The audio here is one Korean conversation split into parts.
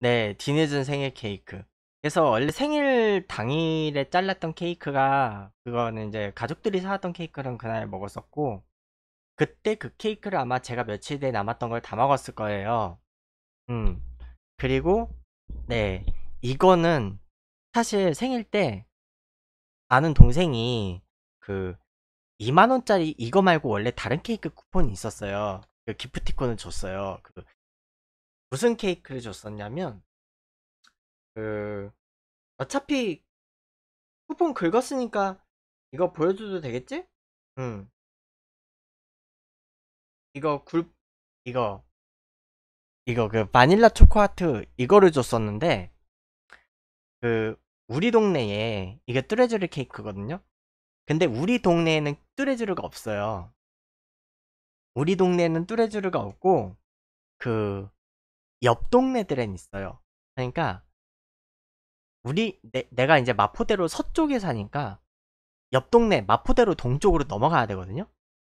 네, 뒤늦은 생일 케이크. 그래서 원래 생일 당일에 잘랐던 케이크가 그거는 이제 가족들이 사왔던 케이크는 그날 먹었었고 그때 그 케이크를 아마 제가 며칠 뒤에 남았던 걸 다 먹었을 거예요. 음. 그리고 네, 이거는 사실 생일 때 아는 동생이 그 2만 원짜리 이거 말고 원래 다른 케이크 쿠폰이 있었어요. 그 기프티콘을 줬어요. 그 무슨 케이크를 줬었냐면 그 어차피 쿠폰 긁었으니까 이거 보여줘도 되겠지? 응. 이거 굴 이거 이거 그 바닐라 초코하트 이거를 줬었는데 그 우리 동네에 이게 뚜레쥬르 케이크거든요. 근데 우리 동네에는 뚜레쥬르가 없어요. 우리 동네에는 뚜레쥬르가 없고 그옆 동네들엔 있어요. 그러니까 우리 내, 가 이제 마포대로 서쪽에 사니까 옆 동네 마포대로 동쪽으로 넘어가야 되거든요.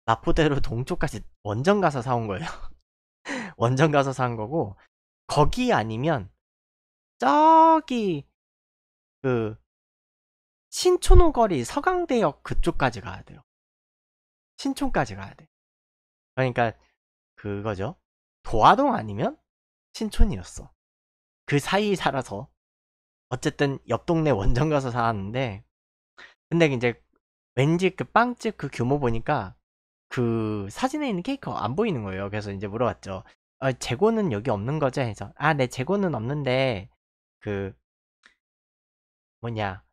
마포대로 동쪽까지 원정 가서 사온 거예요. 원정 가서 산 거고 거기 아니면 저기 그 신촌호거리 서강대역 그쪽까지 가야 돼요. 신촌까지 가야 돼. 그러니까 그거죠. 도화동 아니면 신촌이었어. 그 사이 에 살아서 어쨌든 옆 동네 원정 가서 살았는데 근데 이제 왠지 그 빵집 그 규모 보니까 그 사진에 있는 케이크가 안 보이는 거예요. 그래서 이제 물어봤죠. 아, 재고는 여기 없는 거죠? 해서 아, 네, 재고는 없는데 그 뭐냐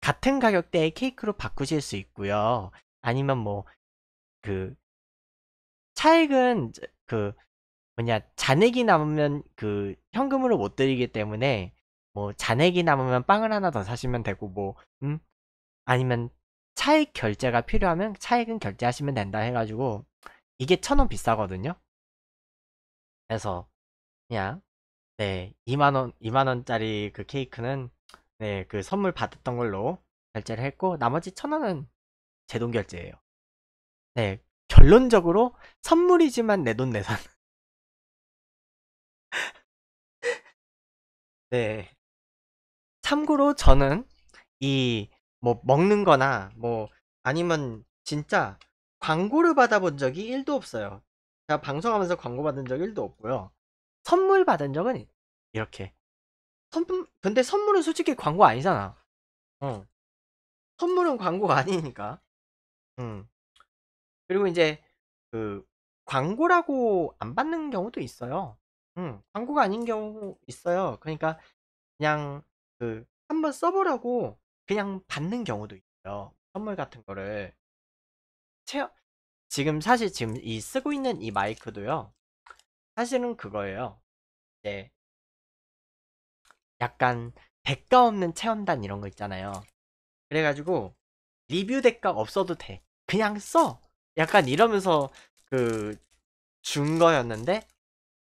같은 가격대의 케이크로 바꾸실 수 있고요. 아니면 뭐 그 차액은 그 뭐냐 잔액이 남으면 그 현금으로 못 드리기 때문에 뭐 잔액이 남으면 빵을 하나 더 사시면 되고 뭐 음? 아니면 차액 결제가 필요하면 차액은 결제하시면 된다 해가지고 이게 천 원 비싸거든요 그래서 그냥 네 2만원 2만원짜리 그 케이크는 네 그 선물 받았던 걸로 결제를 했고 나머지 천원은 제동 결제예요 네 결론적으로 선물이지만 내 돈 내산 네. 참고로 저는 이 뭐 먹는 거나 뭐 아니면 진짜 광고를 받아본 적이 1도 없어요. 제가 방송하면서 광고 받은 적 1도 없고요. 선물 받은 적은 이렇게. 선물 근데 선물은 솔직히 광고 아니잖아. 어. 선물은 광고가 아니니까. 음. 그리고 이제 그 광고라고 안 받는 경우도 있어요. 음, 광고가 아닌 경우 있어요. 그러니까 그냥 그 한번 써보려고 그냥 받는 경우도 있어요. 선물 같은 거를 체험 지금 사실 지금 이 쓰고 있는 이 마이크도요. 사실은 그거예요. 이제 약간 대가 없는 체험단 이런 거 있잖아요. 그래가지고 리뷰 대가 없어도 돼. 그냥 써. 약간 이러면서 그 준 거였는데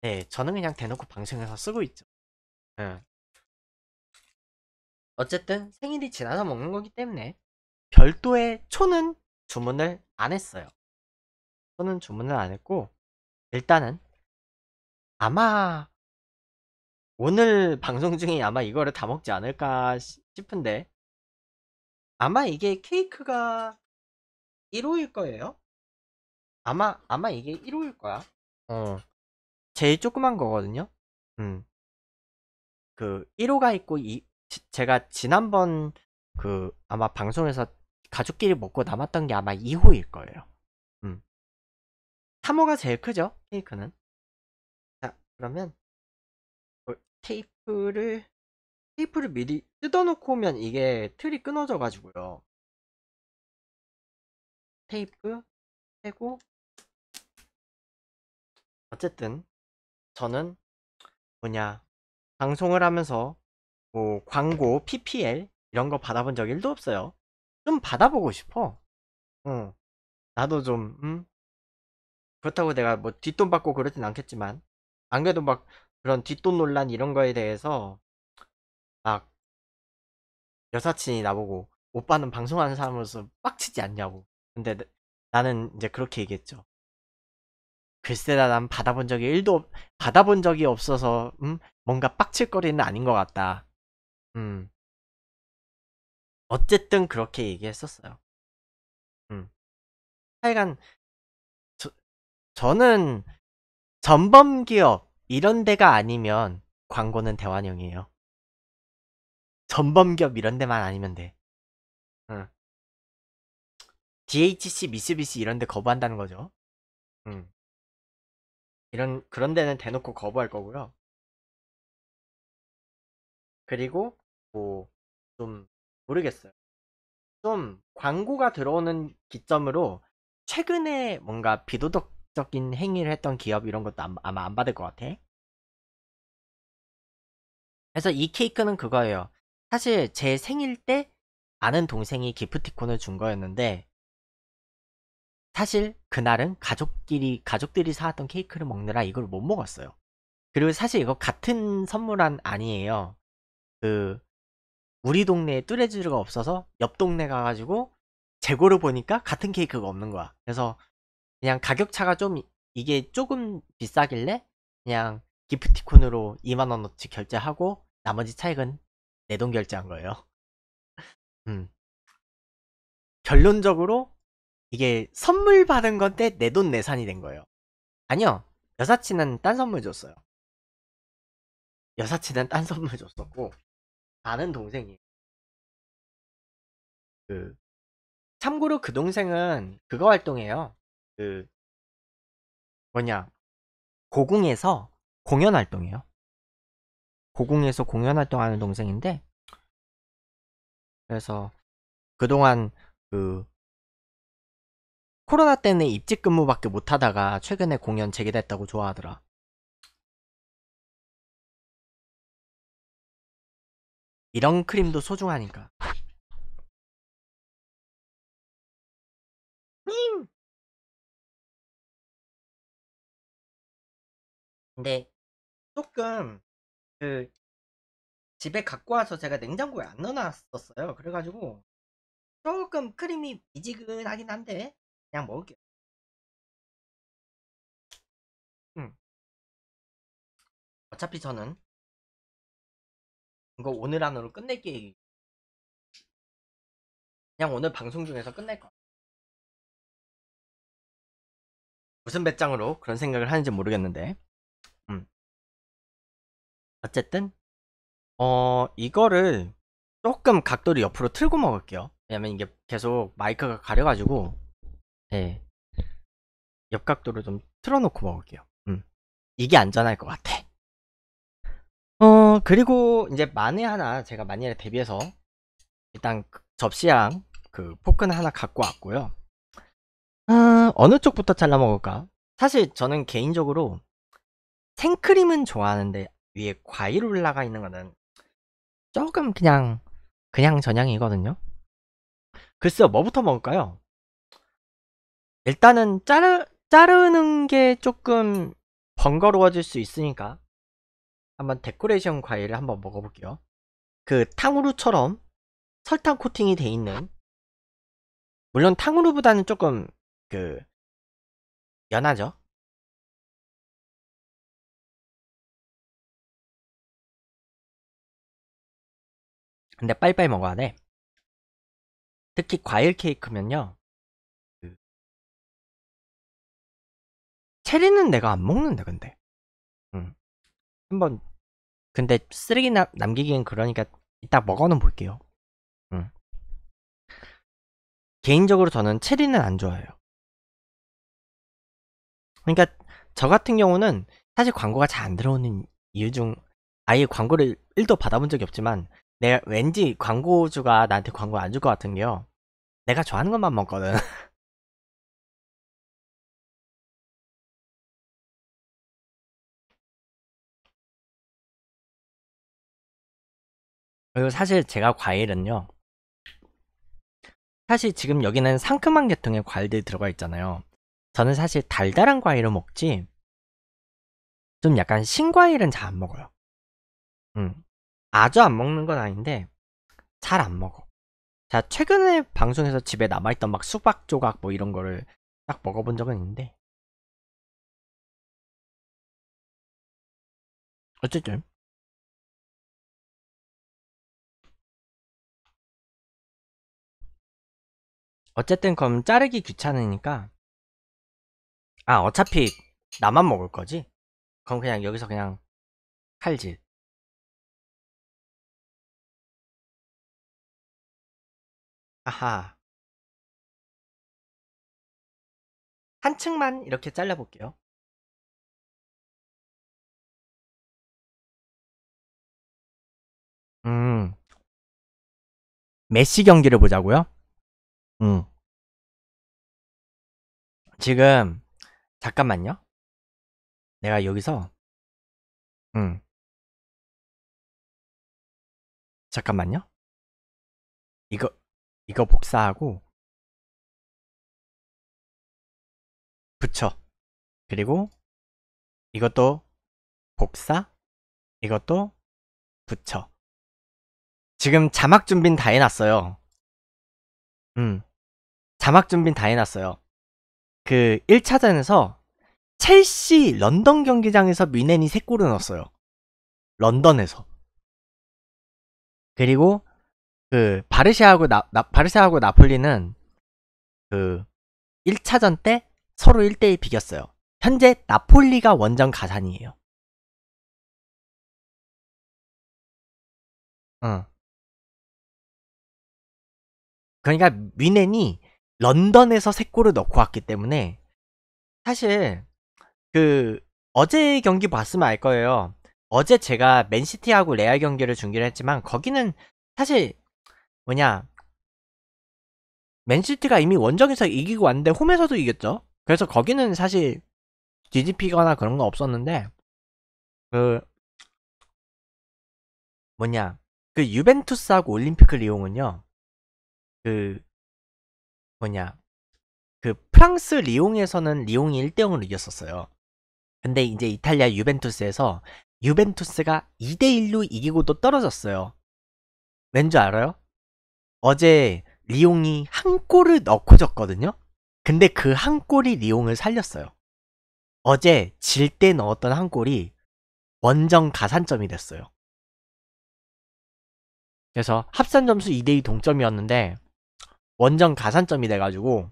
네, 저는 그냥 대놓고 방송에서 쓰고 있죠. 응. 예. 어쨌든 생일이 지나서 먹는 거기 때문에 별도의 초는 주문을 안 했어요. 초는 주문을 안 했고 일단은 아마 오늘 방송 중에 아마 이거를 다 먹지 않을까 싶은데 아마 이게 케이크가 1호일 거예요. 아마 아마 이게 1호일 거야. 어. 제일 조그만 거거든요. 음. 그 1호가 있고 이, 지, 제가 지난번 그 아마 방송에서 가족끼리 먹고 남았던 게 아마 2호일 거예요. 음. 3호가 제일 크죠. 케이크는. 자, 그러면 어, 테이프를 테이프를 미리 뜯어놓고 오면 이게 틀이 끊어져 가지고요. 테이프 떼고 어쨌든 저는 뭐냐 방송을 하면서 뭐 광고 PPL 이런 거 받아본 적 1도 없어요. 좀 받아보고 싶어. 응. 어. 나도 좀 음? 그렇다고 내가 뭐 뒷돈 받고 그러진 않겠지만 안 그래도 막 그런 뒷돈 논란 이런 거에 대해서 막 여사친이 나보고 오빠는 방송하는 사람으로서 빡치지 않냐고. 근데 나는 이제 그렇게 얘기했죠. 글쎄다 난 받아본 적이 1도 받아본 적이 없어서 음? 뭔가 빡칠 거리는 아닌 것 같다. 음. 어쨌든 그렇게 얘기했었어요. 음. 하여간 저, 저는 전범 기업 이런 데가 아니면 광고는 대환영이에요. 전범 기업 이런 데만 아니면 돼. 응. DHC, 미쓰비시 이런 데 거부한다는 거죠. 응. 음. 이런 그런 데는 대놓고 거부할 거고요. 그리고 뭐 좀 모르겠어요. 좀 광고가 들어오는 기점으로 최근에 뭔가 비도덕적인 행위를 했던 기업 이런 것도 아마 안 받을 것 같아. 그래서 이 케이크는 그거예요. 사실 제 생일 때 아는 동생이 기프티콘을 준 거였는데 사실 그날은 가족끼리 가족들이 사왔던 케이크를 먹느라 이걸 못 먹었어요. 그리고 사실 이거 같은 선물한 아니에요. 그 우리 동네에 뚜레쥬르가 없어서 옆 동네 가가지고 재고를 보니까 같은 케이크가 없는 거야. 그래서 그냥 가격 차가 좀 이게 조금 비싸길래 그냥 기프티콘으로 2만 원어치 결제하고 나머지 차액은 내 돈 결제한 거예요. 음. 결론적으로 이게 선물 받은 건데 내 돈 내산이 된 거예요. 아니요. 여사친은 딴 선물 줬어요. 여사친은 딴 선물 줬었고 아는 동생이 그 참고로 그 동생은 그거 활동해요. 그 뭐냐 고궁에서 공연 활동해요. 고궁에서 공연 활동하는 동생인데 그래서 그동안 그 코로나 때는 입직 근무밖에 못 하다가 최근에 공연 재개됐다고 좋아하더라. 이런 크림도 소중하니까. 음! 근데 조금 그 집에 갖고 와서 제가 냉장고에 안 넣어놨었어요. 그래가지고 조금 크림이 미지근하긴 한데 그냥 먹을게요. 음. 어차피 저는 이거 오늘 안으로 끝낼 계획이 그냥 오늘 방송 중에서 끝낼 거야. 무슨 배짱으로 그런 생각을 하는지 모르겠는데. 음. 어쨌든 어 이거를 조금 각도를 옆으로 틀고 먹을게요. 왜냐면 이게 계속 마이크가 가려가지고 네. 옆각도를 좀 틀어놓고 먹을게요. 음. 이게 안전할 것 같아. 어, 그리고 이제 마늘 하나 제가 마늘에 대비해서 일단 그 접시랑 그 포크는 하나 갖고 왔고요. 아, 어느 쪽부터 잘라 먹을까? 사실 저는 개인적으로 생크림은 좋아하는데 위에 과일 올라가 있는 거는 조금 그냥 그냥 전향이거든요. 글쎄요, 뭐부터 먹을까요? 일단은 자르, 자르는 게 조금 번거로워질 수 있으니까 한번 데코레이션 과일을 한번 먹어볼게요 그 탕후루처럼 설탕 코팅이 돼 있는 물론 탕후루보다는 조금 그 연하죠 근데 빨리빨리 먹어야 돼 특히 과일 케이크면요 체리는 내가 안 먹는데 근데 응. 음. 한번 근데 쓰레기 남, 남기기엔 그러니까 이따 먹어는 볼게요 응. 음. 개인적으로 저는 체리는 안 좋아해요 그러니까 저 같은 경우는 사실 광고가 잘 안 들어오는 이유 중 아예 광고를 1도 받아본 적이 없지만 내가 왠지 광고주가 나한테 광고 를안 줄 것 같은 게요 내가 좋아하는 것만 먹거든 그리고 사실 제가 과일은요. 사실 지금 여기는 상큼한 계통의 과일들이 들어가 있잖아요. 저는 사실 달달한 과일을 먹지 좀 약간 신과일은 잘 안 먹어요. 음. 아주 안 먹는 건 아닌데 잘 안 먹어. 자, 최근에 방송에서 집에 남아있던 막 수박 조각 뭐 이런 거를 딱 먹어본 적은 있는데 어쨌든 어쨌든 그럼 자르기 귀찮으니까 아 어차피 나만 먹을 거지? 그럼 그냥 여기서 그냥 칼질 아하 한 층만 이렇게 잘라볼게요 음 메시 경기를 보자고요? 음 지금 잠깐만요. 내가 여기서 음. 잠깐만요. 이거 이거 복사하고 붙여. 그리고 이것도 복사, 이것도 붙여. 지금 자막 준비는 다 해놨어요. 음. 자막 준비는 다 해놨어요. 그 1차전에서 첼시 런던 경기장에서 미넨이 3골을 넣었어요. 런던에서. 그리고 그바르샤하고 나, 나바르시하고 나폴리는 그 1차전 때 서로 1대1 비겼어요. 현재 나폴리가 원정 가산이에요. 응. 그러니까 미넨이 런던에서 세 골을 넣고 왔기 때문에 사실 그 어제 경기 봤으면 알 거예요. 어제 제가 맨시티하고 레알 경기를 중계를 했지만 거기는 사실 뭐냐 맨시티가 이미 원정에서 이기고 왔는데 홈에서도 이겼죠. 그래서 거기는 사실 뒤집히거나 그런 건 없었는데 그 뭐냐 그 유벤투스하고 올림픽을 이용은요 그 뭐냐 그 프랑스 리옹에서는 리옹이 1대0으로 이겼었어요. 근데 이제 이탈리아 유벤투스에서 유벤투스가 2대1로 이기고 도 떨어졌어요. 왠줄 알아요? 어제 리옹이 한 골을 넣고 졌거든요? 근데 그 한 골이 리옹을 살렸어요. 어제 질 때 넣었던 한 골이 원정 가산점이 됐어요. 그래서 합산 점수 2대2 동점이었는데 원정 가산점이 돼가지고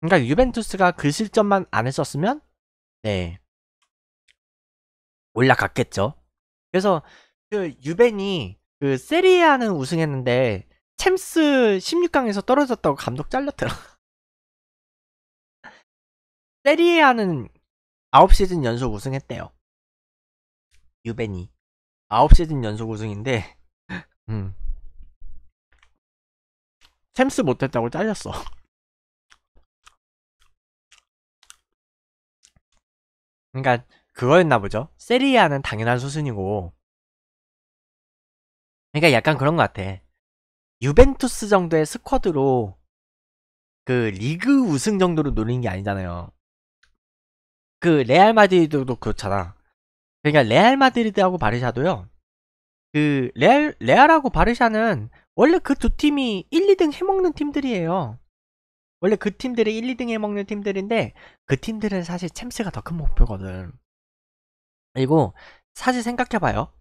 그러니까 유벤투스가 그 실점만 안 했었으면 네 올라갔겠죠. 그래서 그 유벤이 그 세리아는 에 우승했는데 챔스 16강에서 떨어졌다고 감독 잘렸더라. 세리아는 에 9시즌 연속 우승했대요. 유벤이 9시즌 연속 우승인데 음. 챔스 못했다고 잘렸어 그러니까 그거였나 보죠 세리아는 당연한 수순이고 그러니까 약간 그런 것 같아 유벤투스 정도의 스쿼드로 그 리그 우승 정도로 노리는 게 아니잖아요 그 레알 마드리드도 그렇잖아 그러니까 레알 마드리드하고 바르샤도요 그 레알 레알하고 바르샤는 원래 그 두 팀이 1, 2등 해먹는 팀들이에요. 원래 그 팀들이 1, 2등 해먹는 팀들인데 그 팀들은 사실 챔스가 더 큰 목표거든. 그리고 사실 생각해봐요.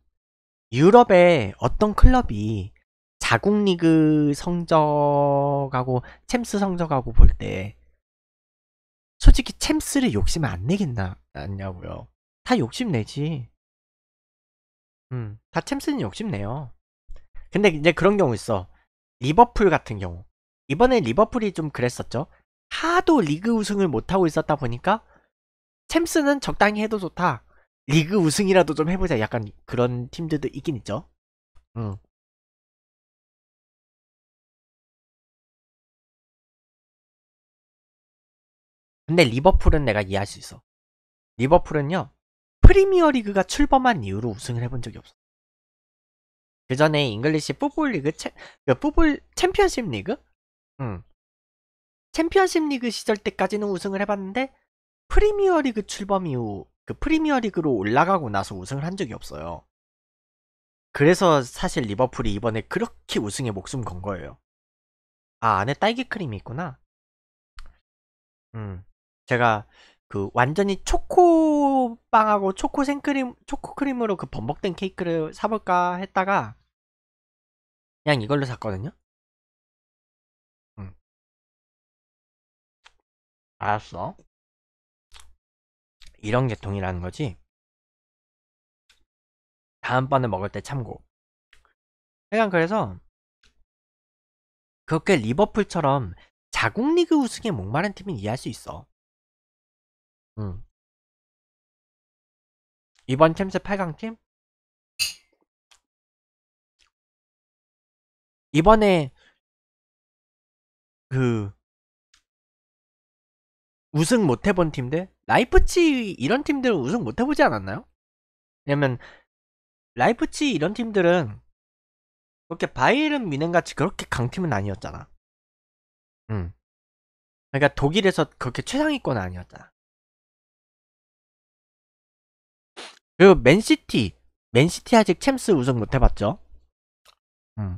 유럽의 어떤 클럽이 자국 리그 성적하고 챔스 성적하고 볼 때 솔직히 챔스를 욕심 을안 내겠나 않냐고요. 다 욕심 내지. 음, 다 챔스는 욕심 내요. 근데 이제 그런 경우 있어. 리버풀 같은 경우. 이번에 리버풀이 좀 그랬었죠. 하도 리그 우승을 못하고 있었다 보니까 챔스는 적당히 해도 좋다. 리그 우승이라도 좀 해보자. 약간 그런 팀들도 있긴 있죠. 응. 근데 리버풀은 내가 이해할 수 있어. 리버풀은요, 프리미어 리그가 출범한 이후로 우승을 해본 적이 없어. 그 전에 잉글리시 풋볼 리그 챔, 그 풋볼 챔피언십 리그? 음. 챔피언십 리그 시절 때까지는 우승을 해봤는데 프리미어 리그 출범 이후 그 프리미어 리그로 올라가고 나서 우승을 한 적이 없어요. 그래서 사실 리버풀이 이번에 그렇게 우승에 목숨 건 거예요. 아, 안에 딸기 크림이 있구나. 음. 제가 그 완전히 초코빵하고 초코 생크림, 초코크림으로 그 범벅된 케이크를 사볼까 했다가 그냥 이걸로 샀거든요? 응. 알았어. 이런 계통이라는 거지. 다음번에 먹을 때 참고. 약간 그래서 그렇게 리버풀처럼 자국리그 우승에 목마른 팀은 이해할 수 있어. 응. 이번 챔스 8강 팀? 이번에 그 우승 못 해본 팀들 라이프치 이런 팀들은 우승 못 해보지 않았나요? 왜냐면 라이프치 이런 팀들은 그렇게 바이에른 미넨 같이 그렇게 강팀은 아니었잖아. 음. 그러니까 독일에서 그렇게 최상위권은 아니었잖아. 그리고 맨시티, 맨시티 아직 챔스 우승 못 해봤죠. 음.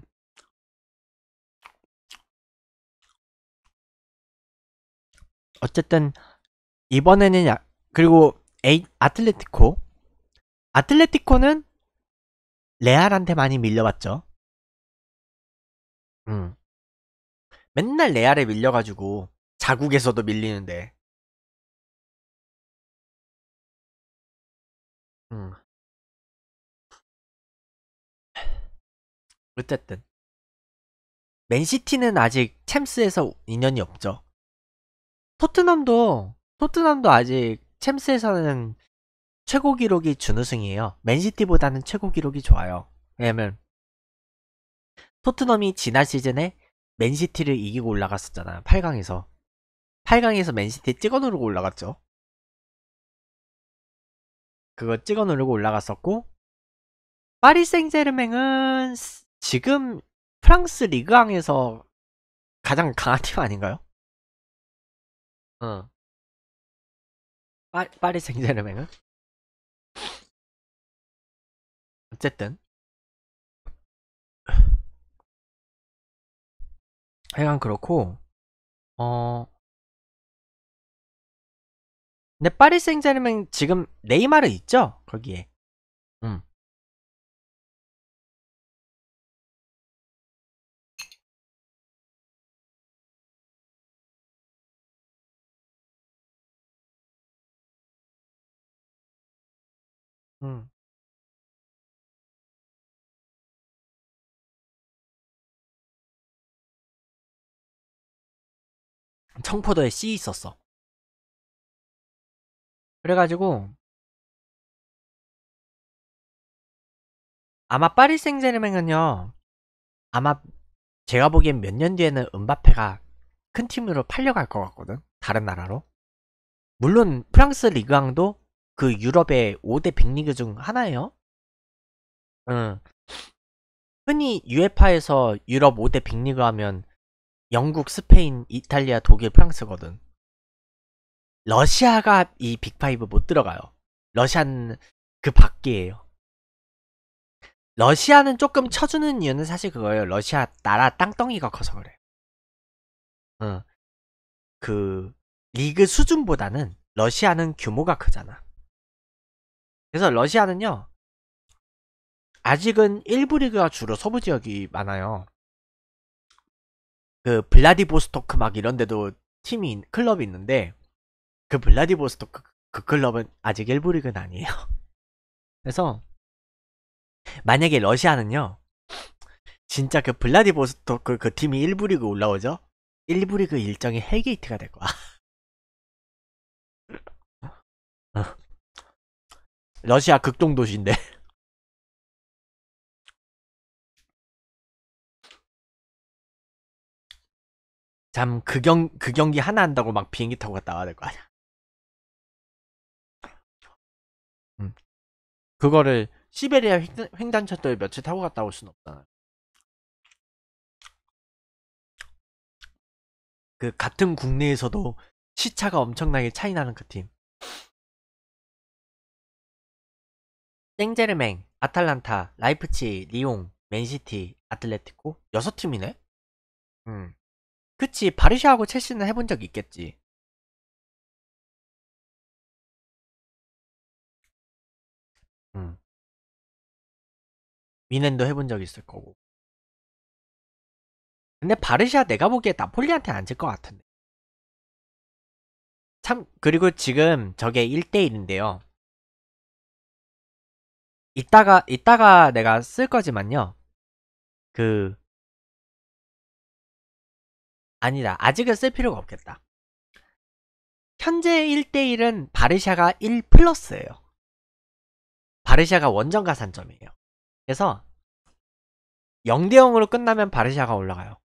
어쨌든 이번에는 야, 그리고 에이, 아틀레티코 아틀레티코는 레알한테 많이 밀려봤죠 음. 맨날 레알에 밀려가지고 자국에서도 밀리는데. 음. 어쨌든 맨시티는 아직 챔스에서 인연이 없죠. 토트넘도 토트넘도 아직 챔스에서는 최고 기록이 준우승이에요. 맨시티보다는 최고 기록이 좋아요. 왜냐면 토트넘이 지난 시즌에 맨시티를 이기고 올라갔었잖아. 8강에서. 8강에서 맨시티 찍어 누르고 올라갔죠. 그거 찍어 누르고 올라갔었고 파리 생제르맹은 지금 프랑스 리그항에서 가장 강한 팀 아닌가요? h e 파, 파리 생제르맹은? 어쨌든 하여간 그렇고 어 근데 파리 생제르맹 지금 네이마르 있죠? 거기에 청포도에 씨 있었어. 그래가지고 아마 파리 생제르맹은요. 아마 제가 보기엔 몇 년 뒤에는 은바페가 큰 팀으로 팔려갈 것 같거든. 다른 나라로. 물론 프랑스 리그왕도 그 유럽의 5대 빅리그중 하나예요. 응. 흔히 UEFA에서 유럽 5대 빅리그 하면 영국, 스페인, 이탈리아, 독일, 프랑스거든. 러시아가 이 빅파이브 못 들어가요. 러시아는 그 밖이에요. 러시아는 조금 쳐주는 이유는 사실 그거예요. 러시아 나라 땅덩이가 커서 그래 응. 그 리그 수준보다는 러시아는 규모가 크잖아. 그래서 러시아는요. 아직은 1부 리그가 주로 서부 지역이 많아요. 그 블라디보스토크 막 이런 데도 팀이 클럽이 있는데 그 블라디보스토크 그 클럽은 아직 1부 리그는 아니에요. 그래서 만약에 러시아는요. 진짜 그 블라디보스토크 그 팀이 1부 리그 올라오죠? 1부 리그 일정이 헬게이트가 될 거야. 러시아 극동 도시인데. 참, 그 경, 그 경기 하나 한다고 막 비행기 타고 갔다 와야 될 거 아니야. 음. 그거를 시베리아 횡단, 철도에 며칠 타고 갔다 올 순 없잖아. 그 같은 국내에서도 시차가 엄청나게 차이 나는 그 팀. 생제르맹, 아탈란타, 라이프치, 리옹, 맨시티, 아틀레티코 6팀이네? 음. 그치 바르샤하고 첼시는 해본 적 있겠지. 음. 미넨도 해본 적 있을 거고. 근데 바르샤 내가 보기에 나폴리한테 안 질 것 같은데. 참, 그리고 지금 저게 1대1인데요. 이따가 이따가 내가 쓸 거지만요. 그 아니다. 아직은 쓸 필요가 없겠다. 현재 1대1은 바르샤가 1 플러스예요. 바르샤가 원정 가산점이에요. 그래서 0대 0으로 끝나면 바르샤가 올라가요.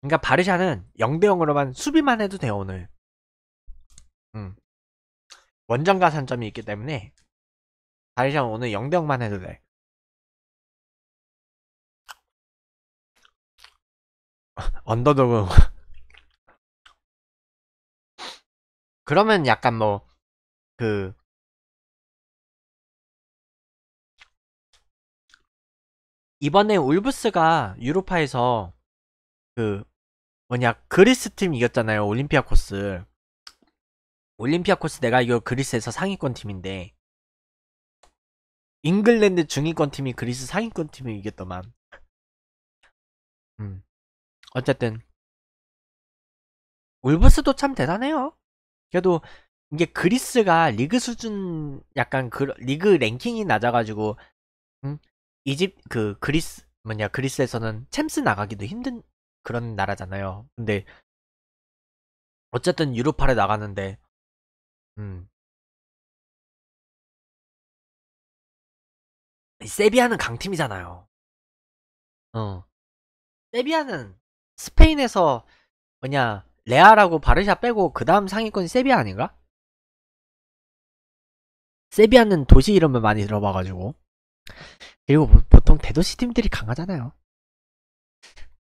그러니까 바르샤는 0대 0으로만 수비만 해도 돼요, 오늘. 음. 원정 가산점이 있기 때문에 다리션 오늘 0대0만 해도 돼 언더독은 그러면 약간 뭐 그 이번에 울브스가 유로파에서 그 뭐냐 그리스 팀 이겼잖아요 올림피아 코스 올림피아코스 내가 이거 그리스에서 상위권 팀인데 잉글랜드 중위권 팀이 그리스 상위권 팀을 이겼더만 음 어쨌든 울브스도 참 대단해요 그래도 이게 그리스가 리그 수준 약간 그 리그 랭킹이 낮아가지고 음? 이집 그 그리스 뭐냐 그리스에서는 챔스 나가기도 힘든 그런 나라잖아요 근데 어쨌든 유로파를 나가는데 음. 세비야는 강팀이잖아요. 어. 세비야는 스페인에서 뭐냐 레알하고 바르샤 빼고 그 다음 상위권이 세비야 아닌가? 세비야는 도시 이름을 많이 들어봐가지고 그리고 보통 대도시 팀들이 강하잖아요.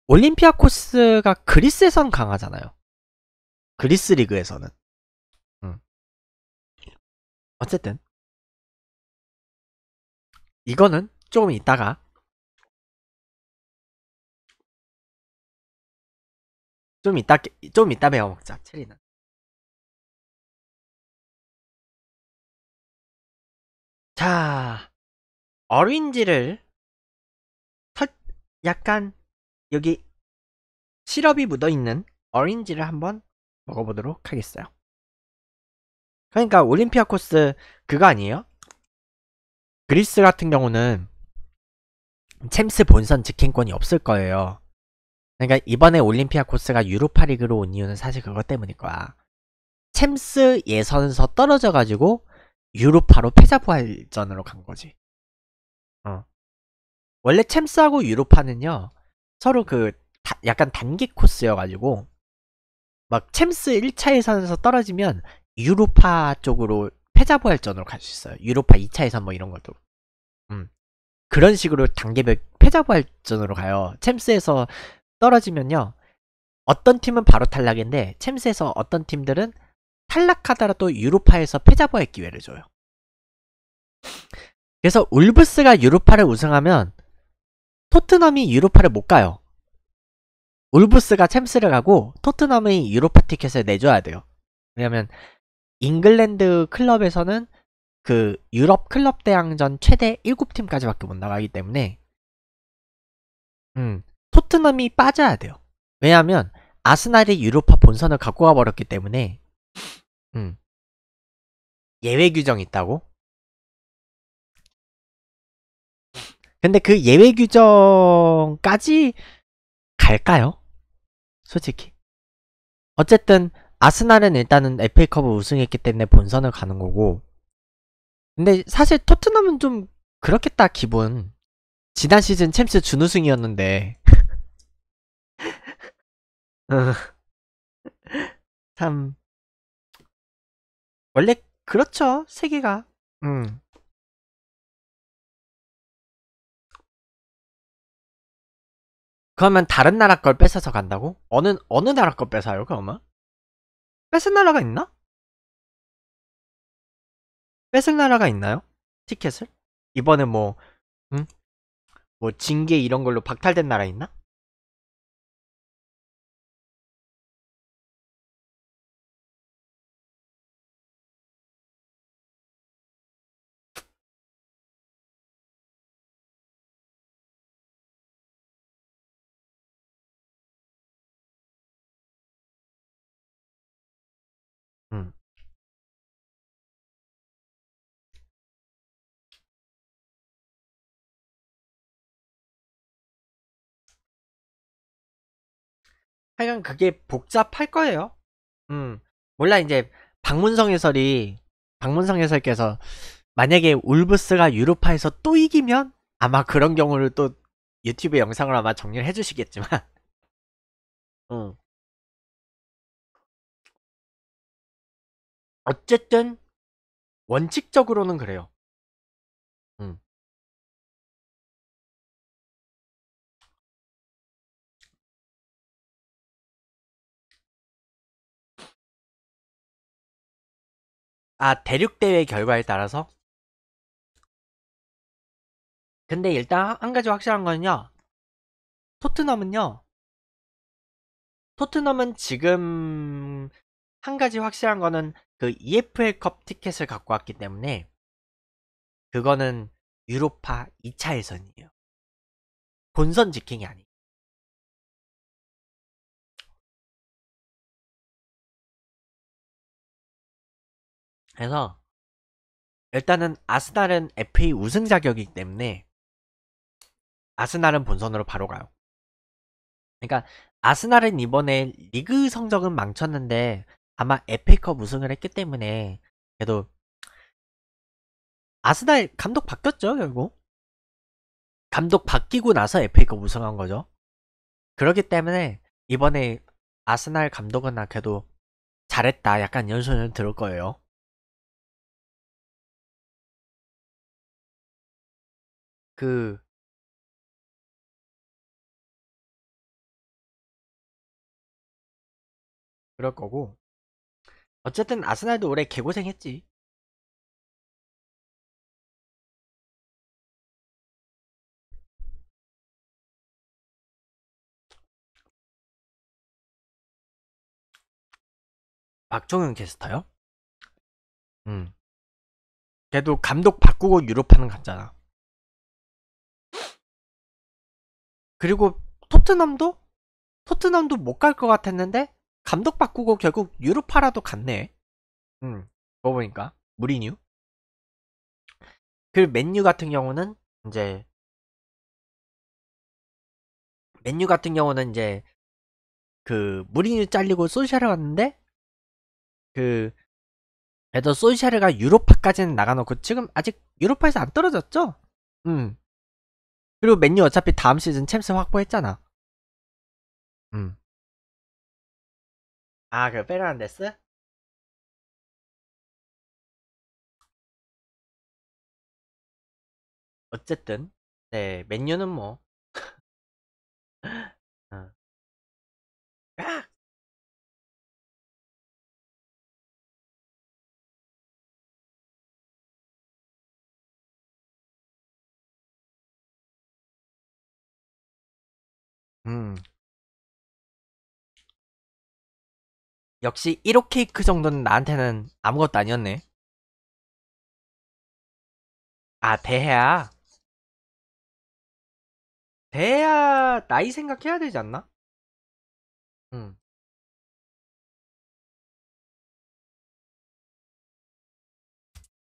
올림피아코스가 그리스에선 강하잖아요. 그리스 리그에서는. 어쨌든 이거는 조금 이따가 좀 이따 좀 이따 배워 먹자 체리는 자 어린지를 털 약간 여기 시럽이 묻어있는 어린지를 한번 먹어보도록 하겠어요 그러니까 올림피아 코스 그거 아니에요? 그리스 같은 경우는 챔스 본선 직행권이 없을 거예요. 그러니까 이번에 올림피아 코스가 유로파리그로 온 이유는 사실 그것 때문일 거야. 챔스 예선에서 떨어져가지고 유로파로 패자부활전으로 간 거지. 어. 원래 챔스하고 유로파는요 서로 그 다, 약간 단기 코스여가지고 막 챔스 1차 예선에서 떨어지면 유로파 쪽으로 패자부활전으로 갈 수 있어요. 유로파 2차에서 뭐 이런 것도. 음. 그런 식으로 단계별 패자부활전으로 가요. 챔스에서 떨어지면요. 어떤 팀은 바로 탈락인데 챔스에서 어떤 팀들은 탈락하더라도 유로파에서 패자부활 기회를 줘요. 그래서 울브스가 유로파를 우승하면 토트넘이 유로파를 못 가요. 울브스가 챔스를 가고 토트넘이 유로파 티켓을 내줘야 돼요. 왜냐면 잉글랜드 클럽에서는 그 유럽 클럽 대항전 최대 7팀까지밖에 못 나가기 때문에 음, 토트넘이 빠져야 돼요. 왜냐하면 아스날이 유로파 본선을 갖고 가버렸기 때문에 음, 예외 규정이 있다고? 근데 그 예외 규정까지 갈까요? 솔직히 어쨌든 아스날은 일단은 FA컵을 우승했기 때문에 본선을 가는 거고 근데 사실 토트넘은 좀 그렇겠다 기분 지난 시즌 챔스 준우승이었는데 어. 참 원래 그렇죠 세계가 음. 그러면 다른 나라 걸 뺏어서 간다고? 어느 어느 나라 걸 뺏어요 그러면? 뺏을 나라가 있나? 뺏을 나라가 있나요? 티켓을? 이번에 뭐, 음? 뭐 징계 이런 걸로 박탈된 나라 있나? 하여간 그게 복잡할 거예요. 음, 몰라 이제 박문성 해설이 박문성 해설께서 만약에 울브스가 유로파에서 또 이기면 아마 그런 경우를 또 유튜브 영상을 아마 정리를 해주시겠지만, 음. 어쨌든 원칙적으로는 그래요. 아 대륙 대회 결과에 따라서 근데 일단 한 가지 확실한 거요 토트넘은요 토트넘은 지금 한 가지 확실한 거는 그 EFL컵 티켓을 갖고 왔기 때문에 그거는 유로파 2차 예선이에요. 본선 직행이 아니에요. 그래서 일단은 아스날은 FA 우승 자격이기 때문에 아스날은 본선으로 바로 가요. 그러니까 아스날은 이번에 리그 성적은 망쳤는데 아마 FA컵 우승을 했기 때문에 그래도 아스날 감독 바뀌었죠 결국 감독 바뀌고 나서 FA컵 우승한 거죠. 그렇기 때문에 이번에 아스날 감독은 나 아, 그래도 잘했다 약간 연소는 들을 거예요. 그 그럴 거고 어쨌든 아스날도 올해 개고생했지 박종현 게스터요? 음. 걔도 감독 바꾸고 유럽하는 갔잖아 그리고 토트넘도 토트넘도 못 갈 것 같았는데 감독 바꾸고 결국 유로파라도 갔네. 음, 그거 보니까 무리뉴. 그 맨유 같은 경우는 이제 맨유 같은 경우는 이제 그 무리뉴 잘리고 소시아를 갔는데 그 그래도 소시아르가 유로파까지는 나가놓고 지금 아직 유로파에서 안 떨어졌죠? 음. 그리고 맨유 어차피 다음 시즌 챔스 확보했잖아. 음. 아, 그 페르난데스? 어쨌든 네, 맨유는 뭐 어. 음. 역시 1호 케이크 정도는 나한테는 아무것도 아니었네. 아, 대해야. 대해야 나이 생각해야 되지 않나? 응. 음.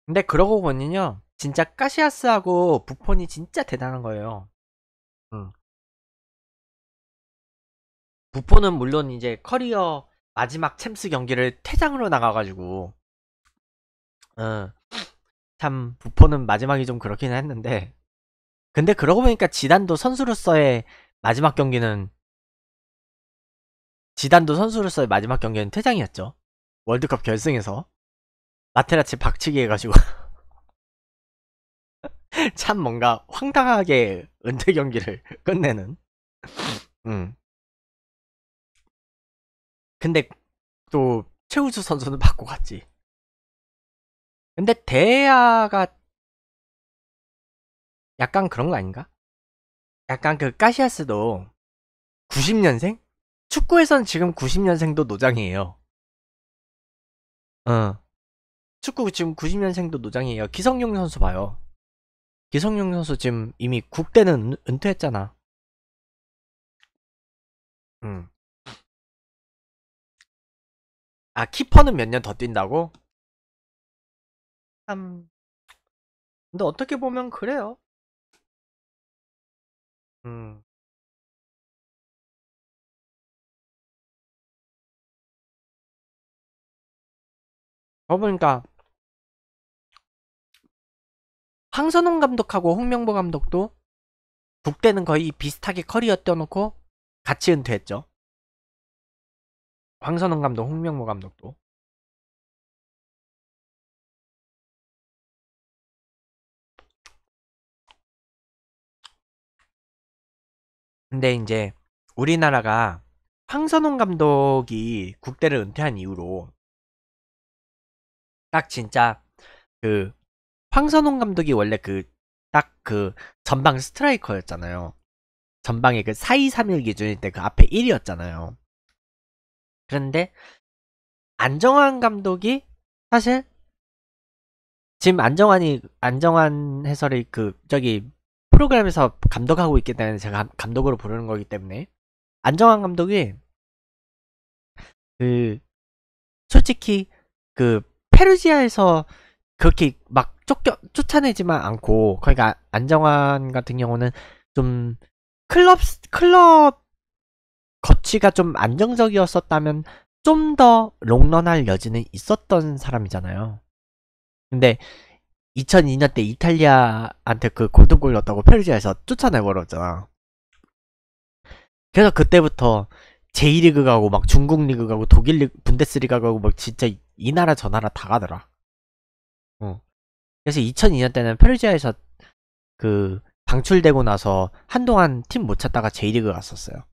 근데 그러고 보니요. 진짜 까시아스하고 부폰이 진짜 대단한 거예요. 응. 음. 부포는 물론 이제 커리어 마지막 챔스 경기를 퇴장으로 나가가지고 어, 참 부포는 마지막이 좀 그렇긴 했는데 근데 그러고 보니까 지단도 선수로서의 마지막 경기는 지단도 선수로서의 마지막 경기는 퇴장이었죠 월드컵 결승에서 마테라치 박치기 해가지고 참 뭔가 황당하게 은퇴 경기를 끝내는 음. 근데 또 최우수 선수는 받고 갔지. 근데 대야가 약간 그런 거 아닌가? 약간 그 까시아스도 90년생? 축구에선 지금 90년생도 노장이에요. 어. 축구 지금 90년생도 노장이에요. 기성용 선수 봐요. 기성용 선수 지금 이미 국대는 은퇴했잖아. 응. 아 키퍼는 몇 년 더 뛴다고? 참 근데 어떻게 보면 그래요 음그러 어, 보니까 황선홍 감독하고 홍명보 감독도 국대는 거의 비슷하게 커리어 떠놓고 같이 은퇴했죠 황선홍 감독, 홍명모 감독도 근데 이제 우리나라가 황선홍 감독이 국대를 은퇴한 이후로 딱 진짜 그 황선홍 감독이 원래 그 딱그 그 전방 스트라이커였잖아요. 전방의그4231 기준일 때 그 앞에 1이었잖아요. 그런데 안정환 감독이 사실 지금 안정환이 안정환 해설이 그 저기 프로그램에서 감독하고 있기 때문에 제가 감독으로 부르는 거기 때문에 안정환 감독이 그 솔직히 그 페르지아에서 그렇게 막 쫓겨 쫓아내지만 않고 그러니까 안정환 같은 경우는 좀 클럽 클럽 거치가 좀 안정적이었었다면 좀 더 롱런할 여지는 있었던 사람이잖아요. 근데 2002년 때 이탈리아한테 그 골든골 넣었다고 페르지아에서 쫓아내버렸잖아 그래서 그때부터 제2리그 가고 막 중국 리그 가고 독일 리그 분데스리가 가고 막 진짜 이 나라 저 나라 다 가더라. 어. 그래서 2002년 때는 페르지아에서 그 방출되고 나서 한동안 팀 못 찾다가 제2리그 갔었어요.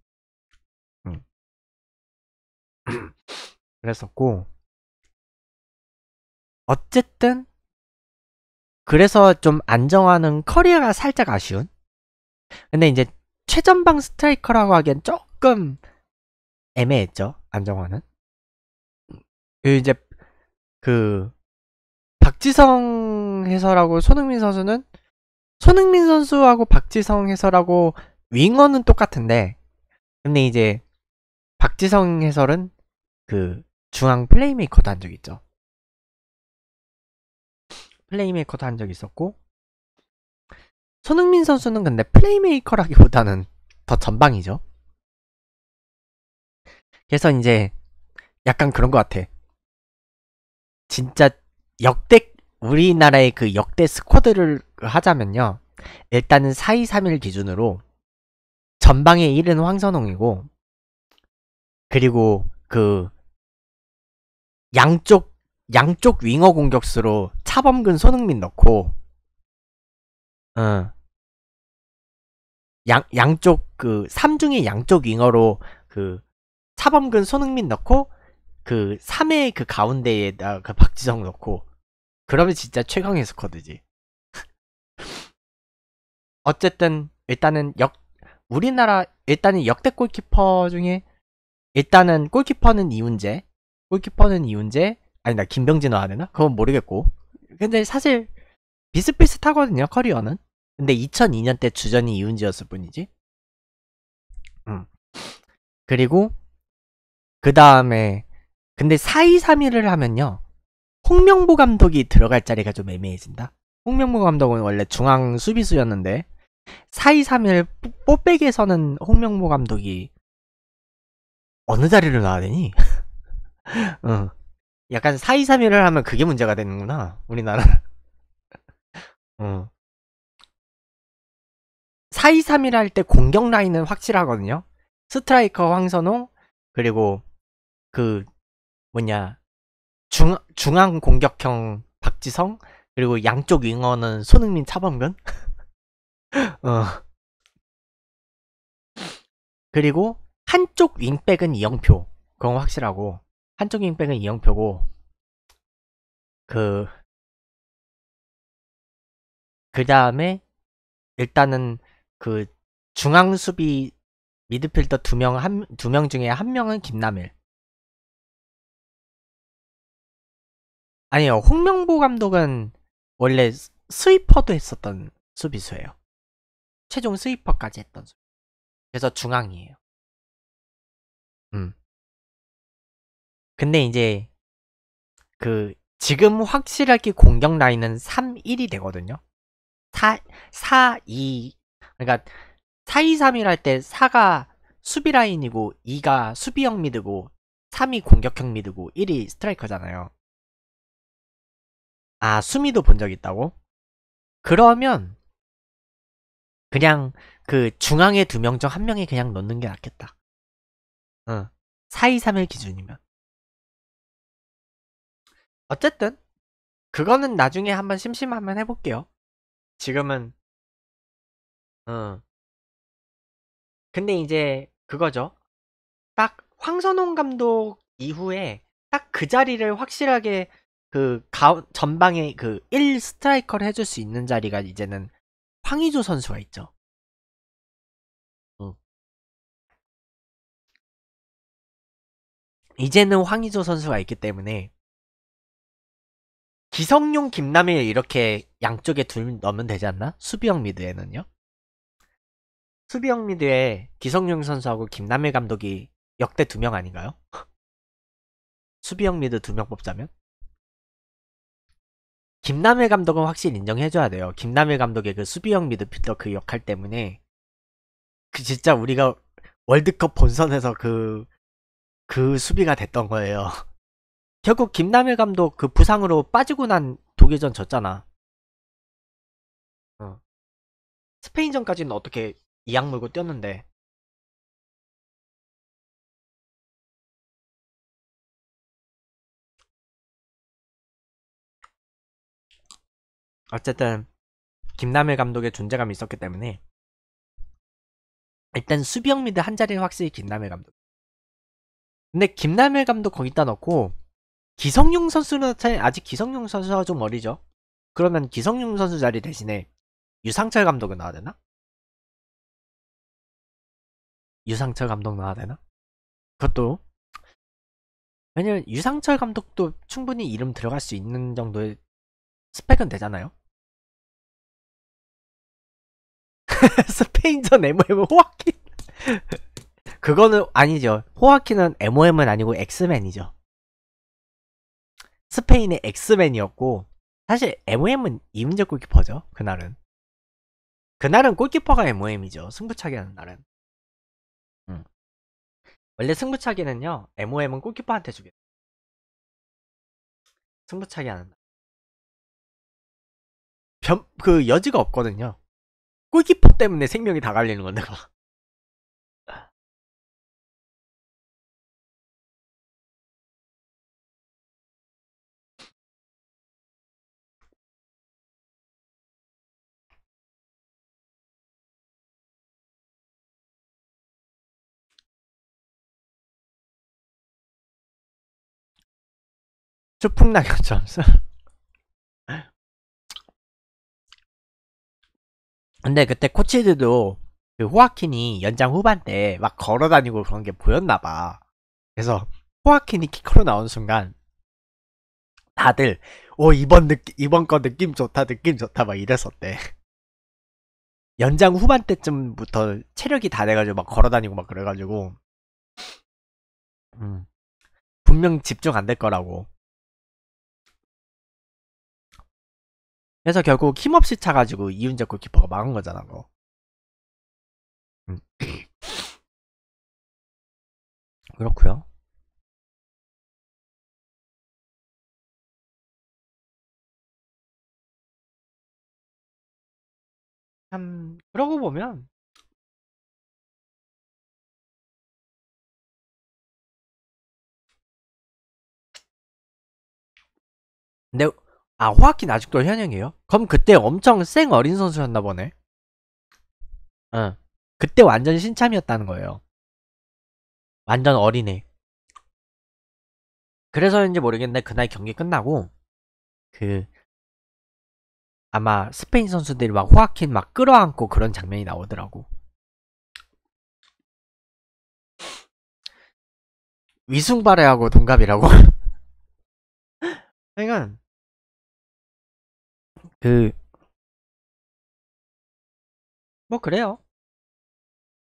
그랬었고 어쨌든 그래서 좀 안정화는 커리어가 살짝 아쉬운 근데 이제 최전방 스트라이커라고 하기엔 조금 애매했죠 안정화는 그리고 이제 그 박지성 해설하고 손흥민 선수는 손흥민 선수하고 박지성 해설하고 윙어는 똑같은데 근데 이제 박지성 해설은 그 중앙 플레이메이커도 한적 있죠. 플레이메이커도 한적 있었고 손흥민 선수는 근데 플레이메이커라기보다는 더 전방이죠. 그래서 이제 약간 그런 것 같아. 진짜 역대 우리나라의 그 역대 스쿼드를 하자면요. 일단은 4-2-3-1 기준으로 전방에 1은 황선홍이고 그리고 그 양쪽 양쪽 윙어 공격수로 차범근 손흥민 넣고 어. 양 양쪽 그 3중의 양쪽 윙어로 그 차범근 손흥민 넣고 그 3의 그 가운데에다 그 박지성 넣고 그러면 진짜 최강의 스쿼드지. 어쨌든 일단은 역 우리나라 일단은 역대 골키퍼 중에 일단은 골키퍼는 이훈재, 골키퍼는 이훈재, 아니 나 김병진으로 안 해나? 그건 모르겠고. 근데 사실 비슷비슷하거든요 커리어는. 근데 2002년 때 주전이 이훈재였을 뿐이지. 음. 그리고 그 다음에 근데 4231을 하면요. 홍명보 감독이 들어갈 자리가 좀 애매해진다. 홍명보 감독은 원래 중앙 수비수였는데 4231 뽀백에서는 홍명보 감독이 어느 자리를 와야 되니? 어. 약간 4231을 하면 그게 문제가 되는구나. 우리나라. 어. 4231 할 때 공격 라인은 확실하거든요. 스트라이커 황선홍 그리고 그 뭐냐 중 중앙 공격형 박지성 그리고 양쪽 윙어는 손흥민 차범근 어 그리고 한쪽 윙백은 이영표 그건 확실하고 한쪽 윙백은 이영표고 그그 다음에 일단은 그 중앙 수비 미드필더 두 명 한 두 명 중에 한 명은 김남일 아니요 홍명보 감독은 원래 스위퍼도 했었던 수비수예요 최종 스위퍼까지 했던 수비. 수 그래서 중앙이에요 음. 근데 이제그 지금 확실하게 공격 라인은 3 1이 되거든요. 4 4 2 그러니까 4 2 3 1할때 4가 수비 라인이고 2가 수비형 미드고 3이 공격형 미드고 1이 스트라이커잖아요. 아, 수미도 본 적 있다고? 그러면 그냥 그 중앙에 두 명 중 한 명이 그냥 넣는 게 낫겠다. 어. 423일 기준이면. 어쨌든 그거는 나중에 한번 심심하면 해볼게요. 지금은 어. 근데 이제 그거죠. 딱 황선홍 감독 이후에 딱 그 자리를 확실하게 그 가, 전방에 그1 스트라이커를 해줄 수 있는 자리가 이제는 황희조 선수가 있죠. 이제는 황희조 선수가 있기 때문에 기성용 김남일 이렇게 양쪽에 둘 넣으면 되지 않나? 수비형 미드에는요? 수비형 미드에 기성용 선수하고 김남일 감독이 역대 두 명 아닌가요? 수비형 미드 두 명 뽑자면? 김남일 감독은 확실히 인정해줘야 돼요. 김남일 감독의 그 수비형 미드필더 그 역할 때문에 그 진짜 우리가 월드컵 본선에서 그그 수비가 됐던 거예요. 결국 김남일 감독 그 부상으로 빠지고 난 독일전 졌잖아. 어. 스페인전까지는 어떻게 이악 물고 뛰었는데. 어쨌든 김남일 감독의 존재감이 있었기 때문에 일단 수비형 미드 한 자리는 확실히 김남일 감독. 근데 김남일 감독 거기다 넣고 기성용 선수는 아직 기성용 선수가 좀 어리죠. 그러면 기성용 선수 자리 대신에 유상철 감독은 나와야 되나? 유상철 감독 나와야 되나? 그것도 왜냐면 유상철 감독도 충분히 이름 들어갈 수 있는 정도의 스펙은 되잖아요. 스페인전 MOM 호아킨 그거는 아니죠. 호아키는 MOM은 아니고 엑스맨이죠. 스페인의 엑스맨이었고 사실 MOM은 이문재 골키퍼죠. 그날은. 그날은 골키퍼가 MOM이죠. 승부차기 하는 날은. 음. 원래 승부차기는요. MOM은 골키퍼한테 주게. 승부차기 하는 날. 변, 그 여지가 없거든요. 골키퍼 때문에 생명이 다 갈리는 건데. 막. 추풍낙엽점수 근데 그때 코치들도 그 호아킨이 연장 후반 때 막 걸어다니고 그런 게 보였나봐 그래서 호아킨이 키커로 나온 순간 다들 오 이번 느낌 이번 거 느낌 좋다 느낌 좋다 막 이랬었대 연장 후반 때쯤부터 체력이 다 돼가지고 막 걸어다니고 막 그래가지고 음 분명 집중 안 될 거라고 그래서 결국 힘없이 차가지고 이윤재 골키퍼가 막은 거잖아, 그거. 뭐. 음. 그렇구요 참, 그러고 보면, 근데 아 호아킨 아직도 현역이에요? 그럼 그때 엄청 쌩 어린 선수였나 보네 응 그때 완전 신참이었다는 거예요 완전 어린애 그래서인지 모르겠는데 그날 경기 끝나고 그 아마 스페인 선수들이 막 호아킨 막 끌어안고 그런 장면이 나오더라고 위승발해하고 동갑이라고 그러니까 그, 뭐 그래요.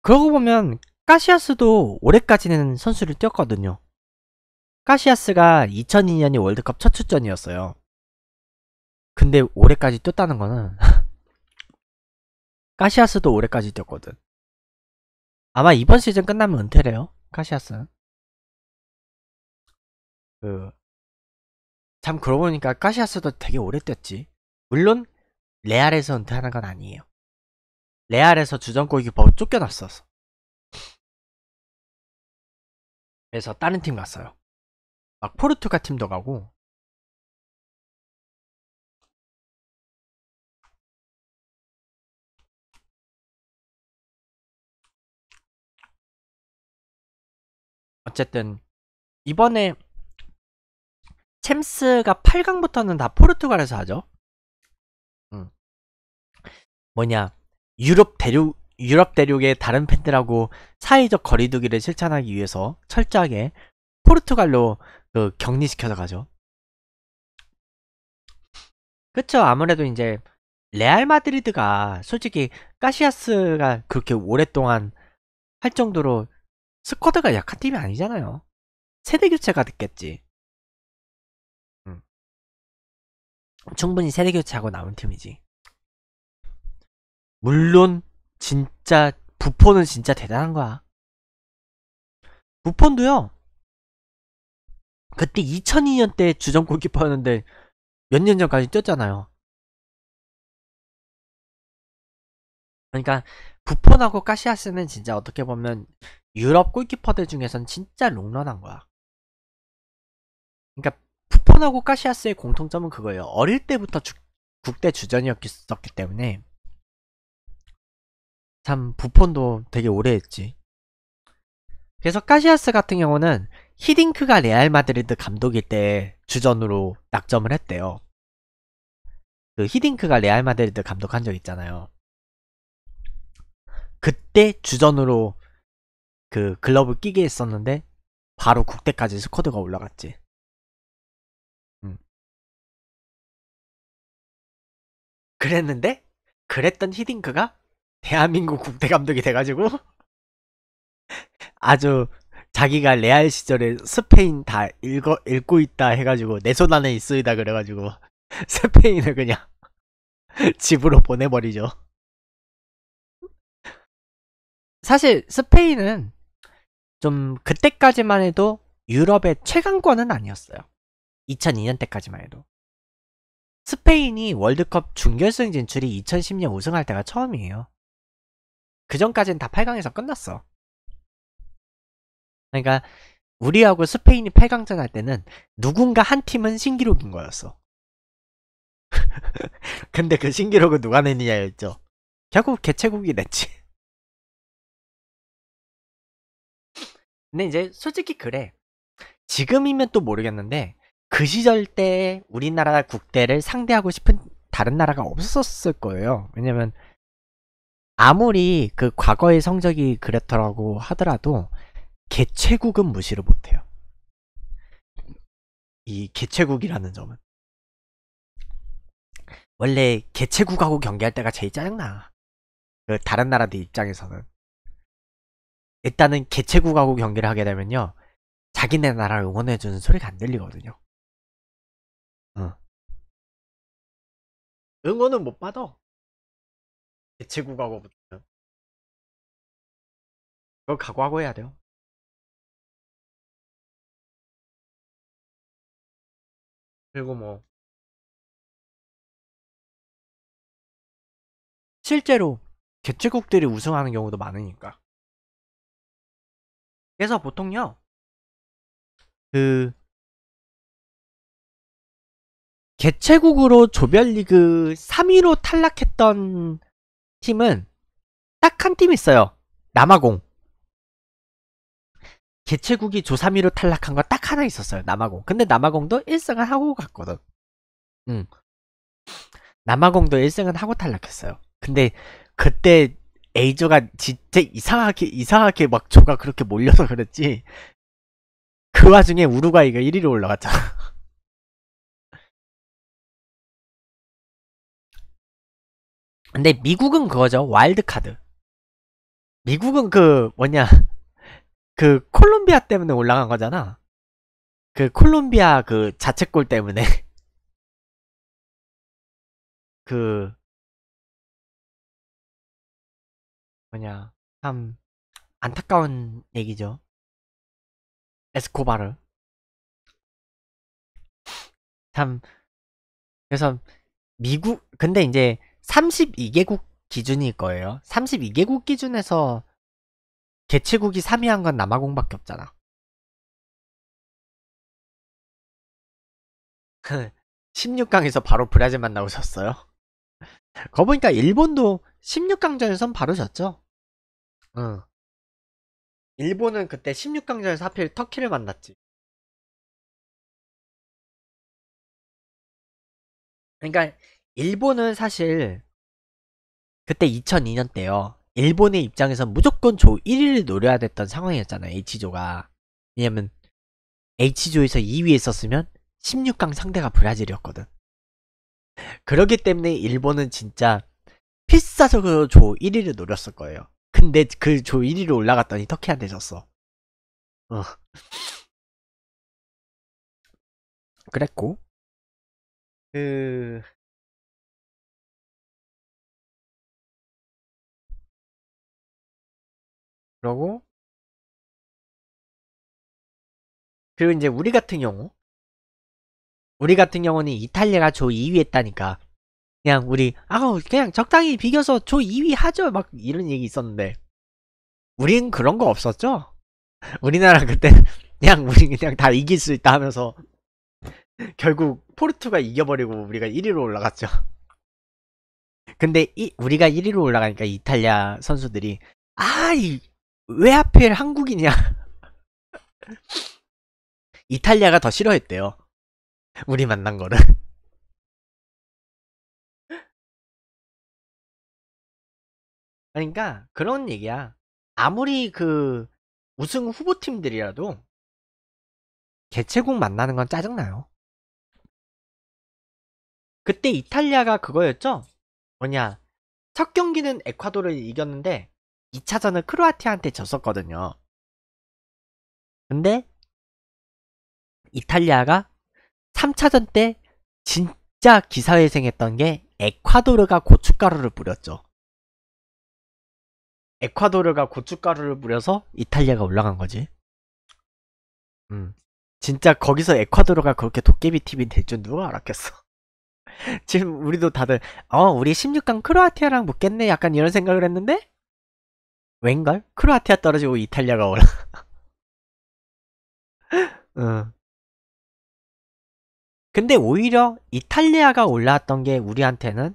그러고 보면 까시아스도 올해까지는 선수를 뛰었거든요. 까시아스가 2002년이 월드컵 첫 출전이었어요. 근데 올해까지 뛰었다는 거는 까시아스도 올해까지 뛰었거든. 아마 이번 시즌 끝나면 은퇴래요. 까시아스는 그, 참 그러고 보니까 까시아스도 되게 오래 뛰었지. 물론 레알에서 은퇴하는 건 아니에요. 레알에서 주전골키퍼 쫓겨났었어. 그래서 다른 팀 갔어요. 막 포르투갈 팀도 가고 어쨌든 이번에 챔스가 8강부터는 다 포르투갈에서 하죠. 뭐냐 유럽 대륙 유럽 대륙의 다른 팬들하고 사회적 거리두기를 실천하기 위해서 철저하게 포르투갈로 그 격리시켜서 가죠. 그쵸 아무래도 이제 레알 마드리드가 솔직히 까시아스가 그렇게 오랫동안 할 정도로 스쿼드가 약한 팀이 아니잖아요. 세대 교체가 됐겠지. 음. 충분히 세대 교체하고 남은 팀이지. 물론 진짜 부폰은 진짜 대단한 거야. 부폰도요. 그때 2002년 때 주전 골키퍼였는데 몇 년 전까지 뛰었잖아요. 그러니까 부폰하고 카시아스는 진짜 어떻게 보면 유럽 골키퍼들 중에선 진짜 롱런한 거야. 그러니까 부폰하고 카시아스의 공통점은 그거예요. 어릴 때부터 주, 국대 주전이었기 때문에 참 부폰도 되게 오래 했지. 그래서 카시아스 같은 경우는 히딩크가 레알 마드리드 감독일 때 주전으로 낙점을 했대요. 그 히딩크가 레알 마드리드 감독한 적 있잖아요. 그때 주전으로 그 글러브 끼게 했었는데 바로 국대까지 스쿼드가 올라갔지. 음. 그랬는데 그랬던 히딩크가 대한민국 국대 감독이 돼가지고 아주 자기가 레알 시절에 스페인 다 읽어, 읽고 있다 해가지고 내 손 안에 있으다 그래가지고 스페인을 그냥 집으로 보내버리죠. 사실 스페인은 좀 그때까지만 해도 유럽의 최강권은 아니었어요. 2002년 때까지만 해도. 스페인이 월드컵 준결승 진출이 2010년 우승할 때가 처음이에요. 그 전까지는 다 8강에서 끝났어. 그러니까 우리하고 스페인이 8강전 할 때는 누군가 한 팀은 신기록인 거였어. 근데 그 신기록은 누가 내느냐였죠. 결국 개최국이 냈지. 근데 이제 솔직히 그래. 지금이면 또 모르겠는데 그 시절 때 우리나라 국대를 상대하고 싶은 다른 나라가 없었을 거예요. 왜냐면 아무리 그 과거의 성적이 그랬더라고 하더라도 개최국은 무시를 못해요. 이 개최국이라는 점은 원래 개최국하고 경기할 때가 제일 짜증나. 그 다른 나라들 입장에서는 일단은 개최국하고 경기를 하게 되면요 자기네 나라를 응원해주는 소리가 안 들리거든요. 응. 응원은 못 받아. 개체국하고 붙어요. 그거 각오하고 해야 돼요. 그리고 뭐 실제로 개최국들이 우승하는 경우도 많으니까. 그래서 보통요, 그, 개최국으로 조별리그 3위로 탈락했던 팀은 딱 한 팀 있어요. 남아공. 개최국이 조3위로 탈락한 거 딱 하나 있었어요. 남아공. 근데 남아공도 1승을 하고 갔거든. 응. 남아공도 1승은 하고 탈락했어요. 근데 그때 에이저가 진짜 이상하게 이상하게 막 조가 그렇게 몰려서 그랬지. 그 와중에 우루과이가 1위로 올라갔잖아. 근데 미국은 그거죠. 와일드카드. 미국은 그 뭐냐 그 콜롬비아 때문에 올라간 거잖아. 그 콜롬비아 그 자책골 때문에 그 뭐냐 참 안타까운 얘기죠. 에스코바르 참 그래서 미국 근데 이제 32개국 기준일 거예요. 32개국 기준에서 개최국이 3위 한건 남아공밖에 없잖아. 그 16강에서 바로 브라질 만나오셨어요거 보니까 일본도 16강전에선 바로 졌죠. 응. 일본은 그때 16강전에서 하필 터키를 만났지. 그러니까 일본은 사실 그때 2002년 때요. 일본의 입장에선 무조건 조 1위를 노려야 됐던 상황이었잖아요. H조가. 왜냐면 H조에서 2위에 있었으면 16강 상대가 브라질이었거든. 그러기 때문에 일본은 진짜 필사적으로 조 1위를 노렸을 거예요. 근데 그 조 1위로 올라갔더니 터키한테 졌어. 어. 그랬고 그 그러고 그리고 이제 우리 같은 경우 우리 같은 경우는 이탈리아가 조 2위 했다니까 그냥 우리 아우 그냥 적당히 비겨서 조 2위 하죠 막 이런 얘기 있었는데 우린 그런 거 없었죠 우리나라 그때 그냥 우린 그냥 다 이길 수 있다 하면서 결국 포르투가 이겨버리고 우리가 1위로 올라갔죠 근데 이, 우리가 1위로 올라가니까 이탈리아 선수들이 아이 왜 하필 한국이냐? 이탈리아가 더 싫어했대요. 우리 만난 거를. 그러니까 그런 얘기야. 아무리 그 우승 후보팀들이라도 개최국 만나는 건 짜증나요. 그때 이탈리아가 그거였죠? 뭐냐. 첫 경기는 에콰도를 이겼는데 2차전을 크로아티아한테 졌었거든요. 근데 이탈리아가 3차전 때 진짜 기사회생했던 게 에콰도르가 고춧가루를 뿌렸죠. 에콰도르가 고춧가루를 뿌려서 이탈리아가 올라간 거지. 음. 진짜 거기서 에콰도르가 그렇게 도깨비 팀이 될 줄 누가 알았겠어. 지금 우리도 다들 어 우리 16강 크로아티아랑 붙겠네 약간 이런 생각을 했는데 웬걸? 크로아티아 떨어지고 이탈리아가 올라. 응. 근데 오히려 이탈리아가 올라왔던 게 우리한테는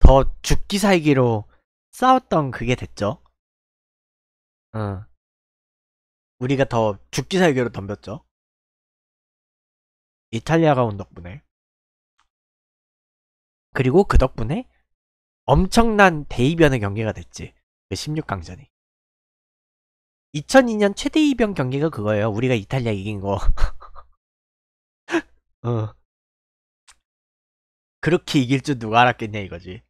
더 죽기 살기로 싸웠던 그게 됐죠. 응. 우리가 더 죽기 살기로 덤볐죠. 이탈리아가 온 덕분에. 그리고 그 덕분에 엄청난 대이변의 경기가 됐지. 16강전이. 2002년 최대 이변 경기가 그거예요. 우리가 이탈리아 이긴 거. 어. 그렇게 이길 줄 누가 알았겠냐 이거지.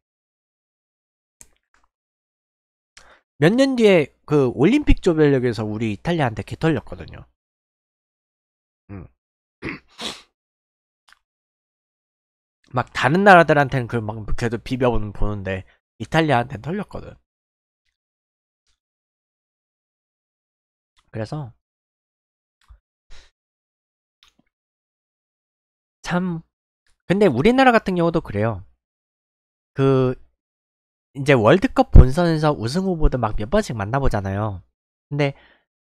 몇 년 뒤에 그 올림픽 조별력에서 우리 이탈리아한테 개털렸거든요. 음. 막 다른 나라들한테는 그막 그래도 비벼보는 보는데 이탈리아한테는 털렸거든. 그래서 참 근데 우리나라 같은 경우도 그래요. 그 이제 월드컵 본선에서 우승 후보들 막 몇 번씩 만나보잖아요. 근데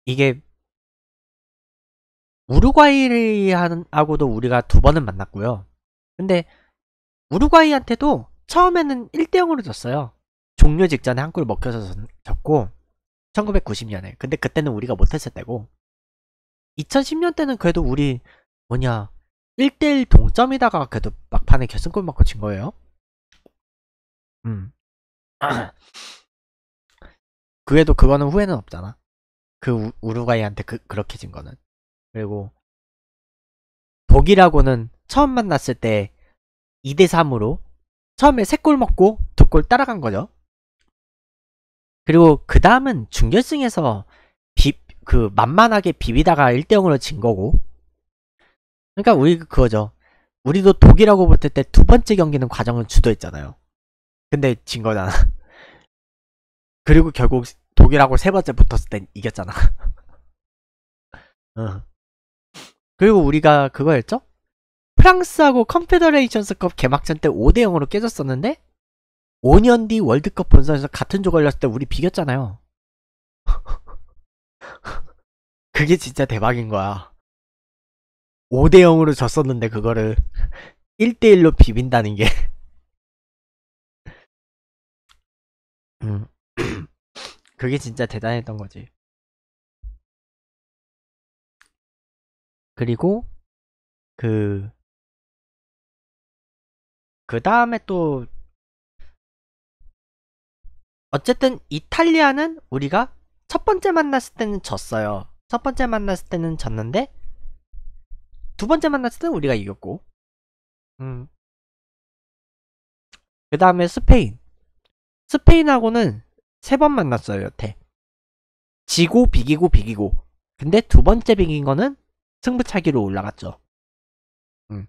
이게 우루과이하고도 우리가 두 번은 만났고요. 근데 우루과이한테도 처음에는 1대 0으로 졌어요. 종료 직전에 한 골 먹혀서 졌고 1990년에. 근데 그때는 우리가 못했을 때고, 2010년 때는 그래도 우리, 뭐냐, 1대1 동점이다가 그래도 막판에 결승골 맞고 진 거예요. 음. 그래도 그거는 후회는 없잖아. 그 우, 루과이한테 그, 그렇게 진 거는. 그리고, 독일하고는 처음 만났을 때 2대3으로 처음에 3골 먹고 2골 따라간 거죠. 그리고 그 다음은 중결승에서 비, 그 만만하게 비비다가 1대0으로 진 거고 그러니까 우리 그 그거죠 우리도 독일하고 볼때두 번째 경기는 과정을 주도했잖아요 근데 진 거잖아 그리고 결국 독일하고 세 번째 붙었을 땐 이겼잖아 어. 그리고 우리가 그거였죠? 프랑스하고 컨페더레이션스컵 개막전 때 5대0으로 깨졌었는데 5년 뒤 월드컵 본선에서 같은 조 걸렸을 때 우리 비겼잖아요. 그게 진짜 대박인 거야. 5대 0으로 졌었는데 그거를 1대 1로 비빈다는 게. 음. 그게 진짜 대단했던 거지. 그리고 그그 그 다음에 또 어쨌든 이탈리아는 우리가 첫 번째 만났을 때는 졌어요. 첫 번째 만났을 때는 졌는데 두 번째 만났을 때는 우리가 이겼고 음. 그 다음에 스페인 스페인하고는 세 번 만났어요 여태 지고 비기고 비기고 근데 두 번째 비긴 거는 승부차기로 올라갔죠 음.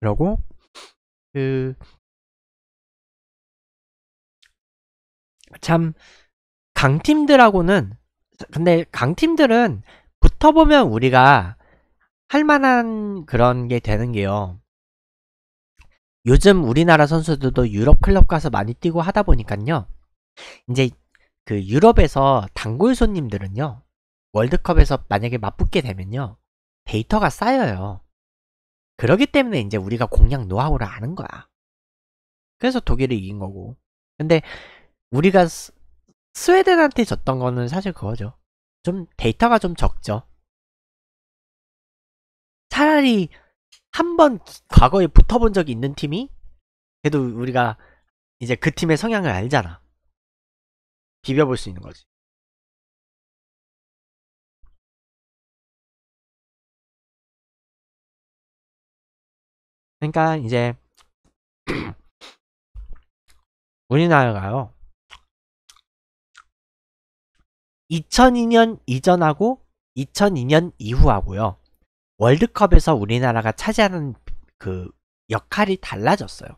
그러고 그참 강팀들하고는 근데 강팀들은 붙어보면 우리가 할 만한 그런 게 되는 게요. 요즘 우리나라 선수들도 유럽 클럽 가서 많이 뛰고 하다 보니까요. 이제 그 유럽에서 단골 손님들은요. 월드컵에서 만약에 맞붙게 되면요. 데이터가 쌓여요. 그러기 때문에 이제 우리가 공략 노하우를 아는 거야. 그래서 독일이 이긴 거고. 근데 우리가 스, 스웨덴한테 졌던 거는 사실 그거죠. 좀 데이터가 좀 적죠. 차라리 한 번 과거에 붙어본 적이 있는 팀이 그래도 우리가 이제 그 팀의 성향을 알잖아. 비벼볼 수 있는 거지. 그러니까 이제 우리나라가요. 2002년 이전하고 2002년 이후하고요. 월드컵에서 우리나라가 차지하는 그 역할이 달라졌어요.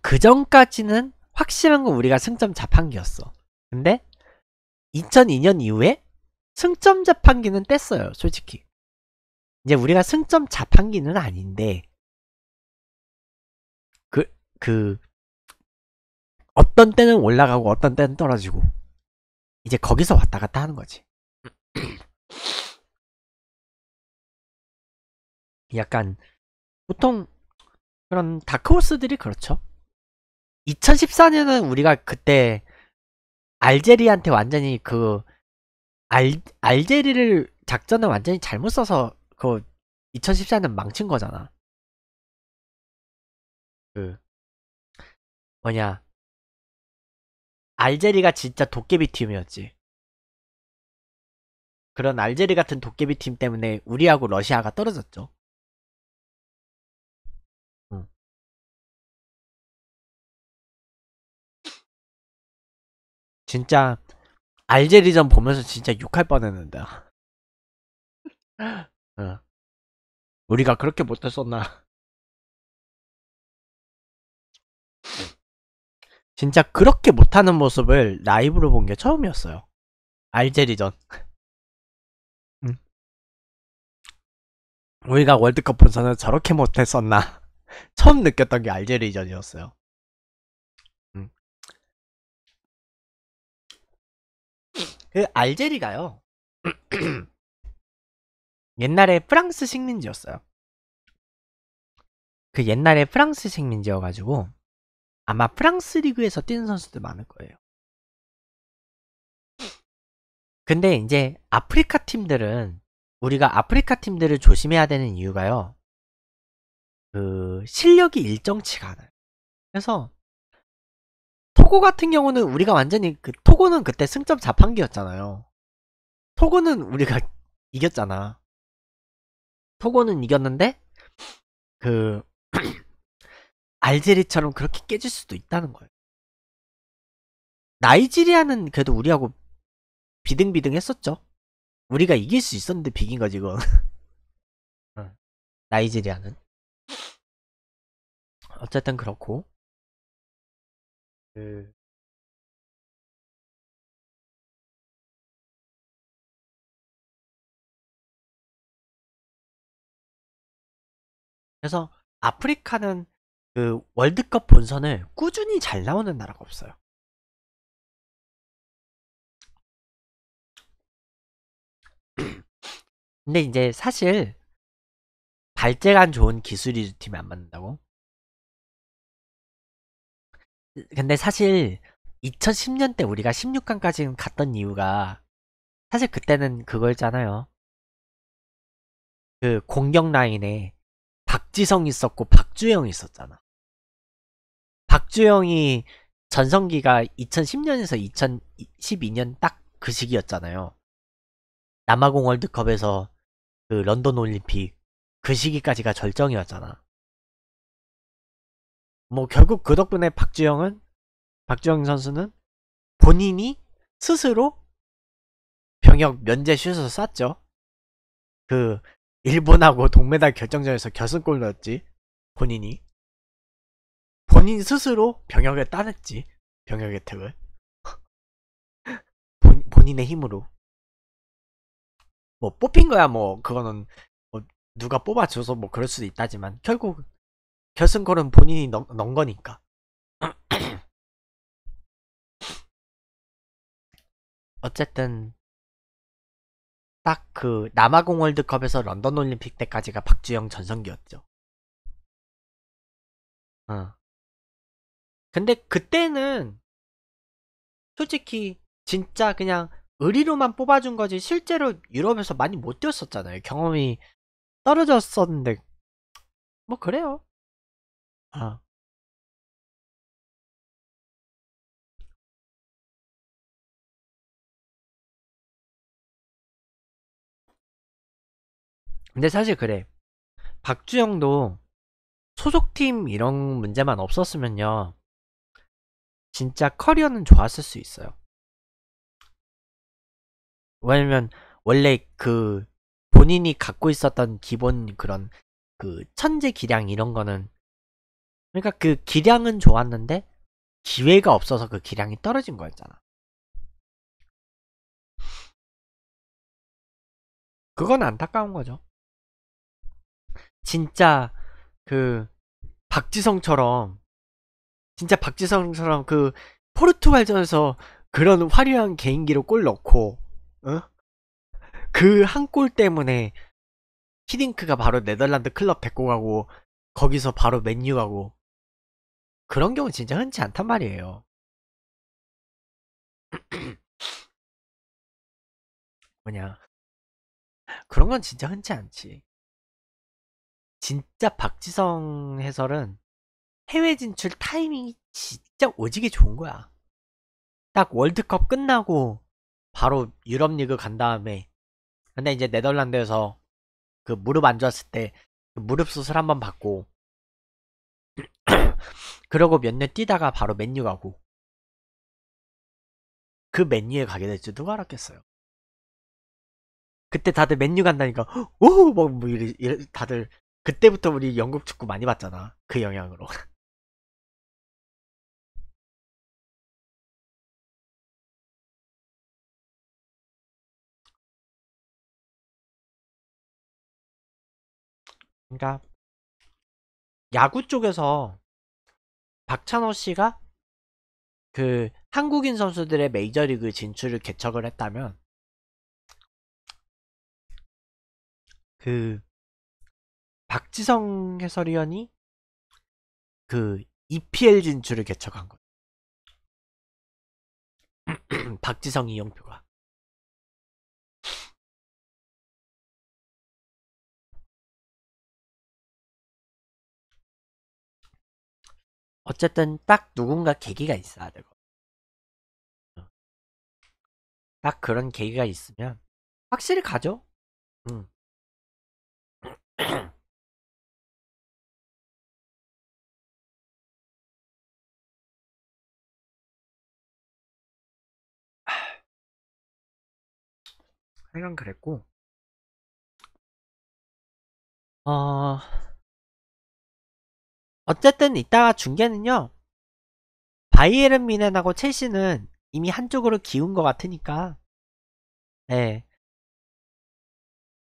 그 전까지는 확실한 건 우리가 승점 자판기였어. 근데 2002년 이후에 승점 자판기는 뗐어요, 솔직히. 이제 우리가 승점 자판기는 아닌데 그, 그 어떤 때는 올라가고 어떤 때는 떨어지고 이제 거기서 왔다 갔다 하는 거지 약간 보통 그런 다크호스들이 그렇죠 2014년은 우리가 그때 알제리한테 완전히 그 알, 알제리를 작전을 완전히 잘못 써서 그 2014년 망친 거잖아. 그 뭐냐 알제리가 진짜 도깨비 팀이었지. 그런 알제리 같은 도깨비 팀 때문에 우리하고 러시아가 떨어졌죠. 진짜 알제리전 보면서 진짜 욕할 뻔했는데. 어. 우리가 그렇게 못했었나? 진짜 그렇게 못하는 모습을 라이브로 본 게 처음이었어요. 알제리전. 우리가 월드컵 본선을 저렇게 못했었나. 처음 느꼈던 게 알제리전이었어요. 그 알제리가요. 옛날에 프랑스 식민지였어요. 그 옛날에 프랑스 식민지여가지고 아마 프랑스 리그에서 뛰는 선수도 많을 거예요. 근데 이제 아프리카 팀들은 우리가 아프리카 팀들을 조심해야 되는 이유가요. 그 실력이 일정치가 않아요. 그래서 토고 같은 경우는 우리가 완전히 그 토고는 그때 승점 자판기였잖아요. 토고는 우리가 이겼잖아. 토고는 이겼는데 그 알제리처럼 그렇게 깨질 수도 있다는 거예요. 나이지리아는 그래도 우리하고 비등비등 했었죠. 우리가 이길 수 있었는데 비긴 거지, 이건. 나이지리아는. 어쨌든 그렇고. 그, 그래서 아프리카는 그 월드컵 본선을 꾸준히 잘 나오는 나라가 없어요. 근데 이제 사실 발재간 좋은 기술이 팀에 안 맞는다고? 근데 사실 2010년 때 우리가 16강까지 갔던 이유가 사실 그때는 그거였잖아요. 그 공격 라인에 박지성 있었고 박주영 있었잖아. 박주영이 전성기가 2010년에서 2012년 딱 그 시기였잖아요. 남아공 월드컵에서 그 런던 올림픽 그 시기까지가 절정이었잖아. 뭐 결국 그 덕분에 박주영은 박주영 선수는 본인이 스스로 병역 면제 슛을 쐈죠. 그 일본하고 동메달 결정전에서 결승골 넣었지. 본인이. 본인 스스로 병역을 따냈지. 병역 혜택을. 본, 본인의 힘으로. 뭐 뽑힌 거야 뭐 그거는 뭐 누가 뽑아줘서 뭐 그럴 수도 있다지만 결국 결승골은 본인이 넣, 넣은 거니까. 어쨌든 딱그 남아공 월드컵에서 런던 올림픽 때까지가 박주영 전성기였죠. 어. 근데 그때는 솔직히 진짜 그냥 의리로만 뽑아준 거지 실제로 유럽에서 많이 못 뛰었었잖아요. 경험이 떨어졌었는데 뭐 그래요. 아. 근데 사실 그래. 박주영도 소속팀 이런 문제만 없었으면요. 진짜 커리어는 좋았을 수 있어요. 왜냐면 원래 그 본인이 갖고 있었던 기본 그런 그 천재 기량 이런 거는 그러니까 그 기량은 좋았는데 기회가 없어서 그 기량이 떨어진 거였잖아. 그건 안타까운 거죠. 진짜 그 박지성처럼 진짜 박지성처럼 그 포르투갈전에서 그런 화려한 개인기로 어? 그 골 넣고 그 한 골 때문에 히딩크가 바로 네덜란드 클럽 데리고 가고 거기서 바로 맨유 가고 그런 경우 진짜 흔치 않단 말이에요. 뭐냐 그런 건 진짜 흔치 않지. 진짜 박지성 해설은 해외 진출 타이밍이 진짜 오지게 좋은 거야. 딱 월드컵 끝나고 바로 유럽 리그 간 다음에 근데 이제 네덜란드에서 그 무릎 안 좋았을 때 그 무릎 수술 한번 받고 그러고 몇 년 뛰다가 바로 맨유 가고 그 맨유에 가게 될지 누가 알았겠어요. 그때 다들 맨유 간다니까 오막 뭐이 이래, 다들 그때부터 우리 영국 축구 많이 봤잖아. 그 영향으로. 그러니까 야구 쪽에서 박찬호 씨가 그 한국인 선수들의 메이저리그 진출을 개척을 했다면 그 박지성 해설위원이 그 EPL 진출을 개척한 거예요. 박지성 이영표가 어쨌든 딱 누군가 계기가 있어야 되고 어. 딱 그런 계기가 있으면 확실히 가죠. 응. 음. 하여간 그랬고 어 어쨌든 이따가 중계는요 바이에른 미넨하고 첼시는 이미 한쪽으로 기운 것 같으니까 네.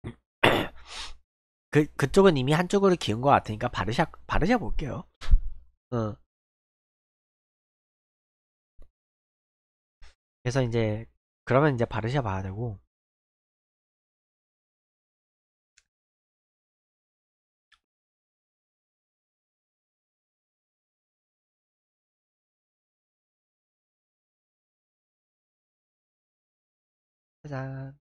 그, 그쪽은 이미 한쪽으로 기운 것 같으니까 바르샤, 바르샤 볼게요. 어. 그래서 이제, 그러면 이제 바르샤 봐야 되고, 짜잔.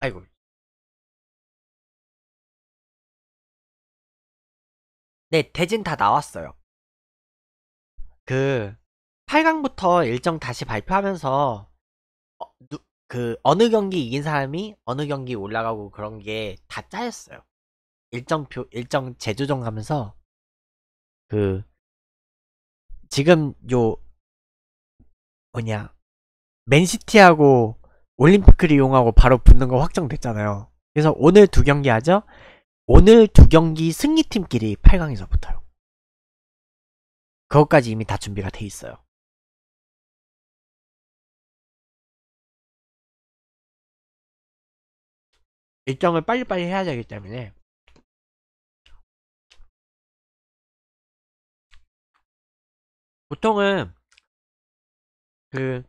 아이고. 네, 대진 다 나왔어요. 그 8강부터 일정 다시 발표하면서 어, 누, 그 어느 경기 이긴 사람이 어느 경기 올라가고 그런 게 다 짜였어요. 일정 표, 일정 재조정 하면서 그 지금 요 뭐냐 맨시티하고 올림픽을 이용하고 바로 붙는 거 확정됐잖아요. 그래서 오늘 두 경기 하죠. 오늘 두 경기 승리팀끼리 8강에서 붙어요. 그것까지 이미 다 준비가 돼 있어요. 일정을 빨리빨리 해야 되기 때문에 보통은 그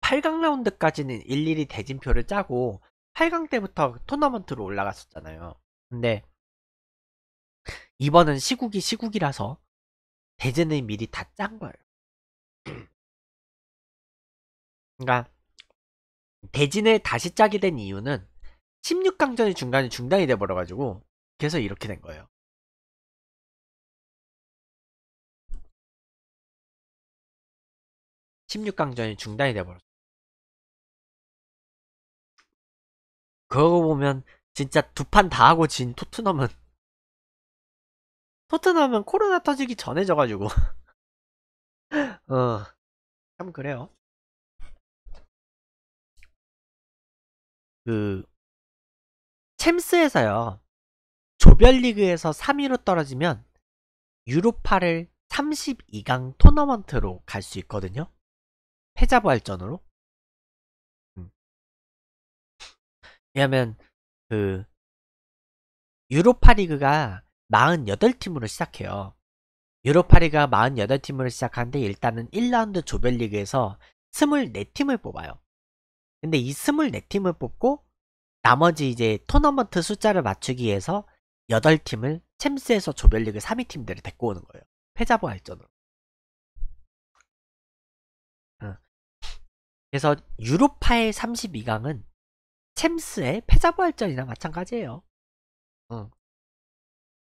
8강 라운드까지는 일일이 대진표를 짜고 8강 때부터 그 토너먼트로 올라갔었잖아요. 근데 이번은 시국이 시국이라서 대진을 미리 다 짠 거예요. 그러니까 대진을 다시 짜게 된 이유는 16강전이 중간에 중단이 돼버려가지고 그래서 이렇게 된 거예요. 16강전이 중단이 돼버렸어 그러고 보면 진짜 두 판 다 하고 진 토트넘은 토트넘은 코로나 터지기 전에 져가지고 어참 그래요 그 챔스에서요 조별리그에서 3위로 떨어지면 유로파를 32강 토너먼트로 갈 수 있거든요 패자 부활전으로 음. 왜냐면 그 유로파리그가 48팀으로 시작해요 유로파리가 48팀으로 시작하는데 일단은 1라운드 조별리그에서 24팀을 뽑아요. 근데 이 24팀을 뽑고 나머지 이제 토너먼트 숫자를 맞추기 위해서 8팀을 챔스에서 조별리그 3위 팀들을 데리고 오는 거예요. 패자부활전으로. 그래서 유로파의 32강은 챔스의 패자부활전이나 마찬가지예요. 응. 어.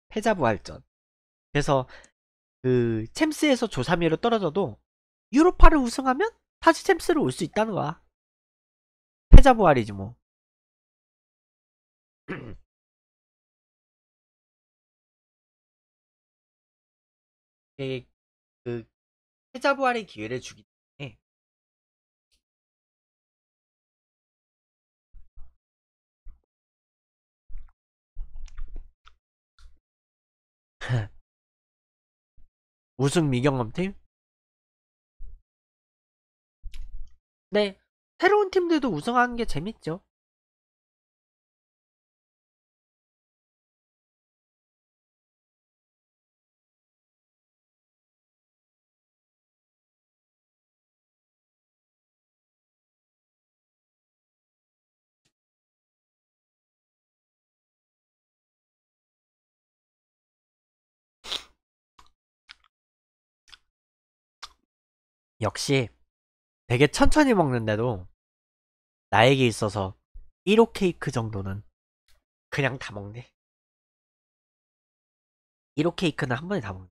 패자부활전. 그래서 그 챔스에서 조3위로 떨어져도 유로파를 우승하면 다시 챔스로 올수 있다는 거야. 패자부활이지 뭐. 그 패자부활의 기회를 주기 우승 미경험 팀? 네, 새로운 팀들도 우승하는 게 재밌죠. 역시 되게 천천히 먹는데도 나에게 있어서 1호 케이크 정도는 그냥 다 먹네. 1호 케이크는 한 번에 다 먹네.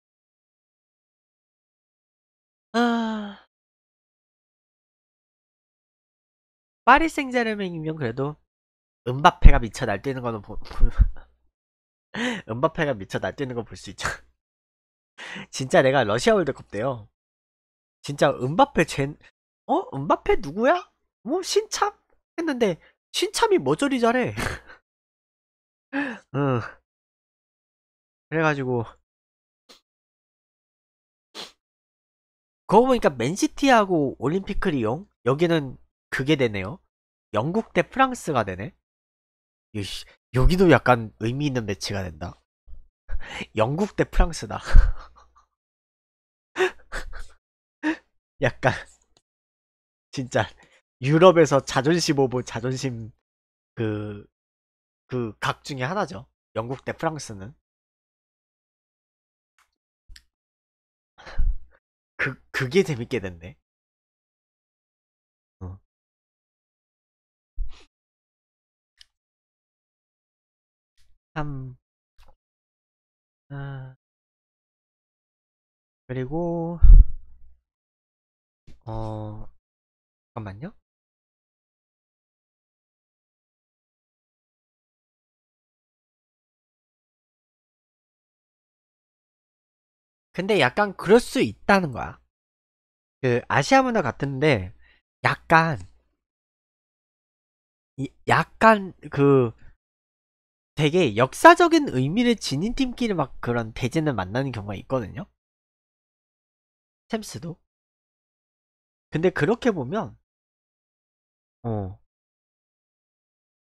아... 파리 생제르맹이면 그래도 은바페가 미쳐 날뛰는 거는 보... 은바페가 미쳐 날뛰는 거 볼 수 있죠. 진짜 내가 러시아 월드컵 때요. 진짜 은바페 젠, 어? 은바페 누구야? 뭐 신참? 했는데 신참이 머저리 잘해. 응. 그래가지고 그거 보니까 맨시티하고 올림픽 리옹 여기는 그게 되네요. 영국 대 프랑스가 되네. 여기도 약간 의미 있는 매치가 된다. 영국 대 프랑스다. 약간 진짜 유럽에서 자존심 오브 자존심 그 그 각 중에 하나죠. 영국 대 프랑스는 그 그게 재밌게 됐네. 어. 참 아. 그리고 어... 잠깐만요. 근데 약간 그럴 수 있다는 거야. 그 아시아 문화 같은데 약간 약간 그 되게 역사적인 의미를 지닌 팀끼리 막 그런 대진을 만나는 경우가 있거든요. 챔스도 근데 그렇게 보면 어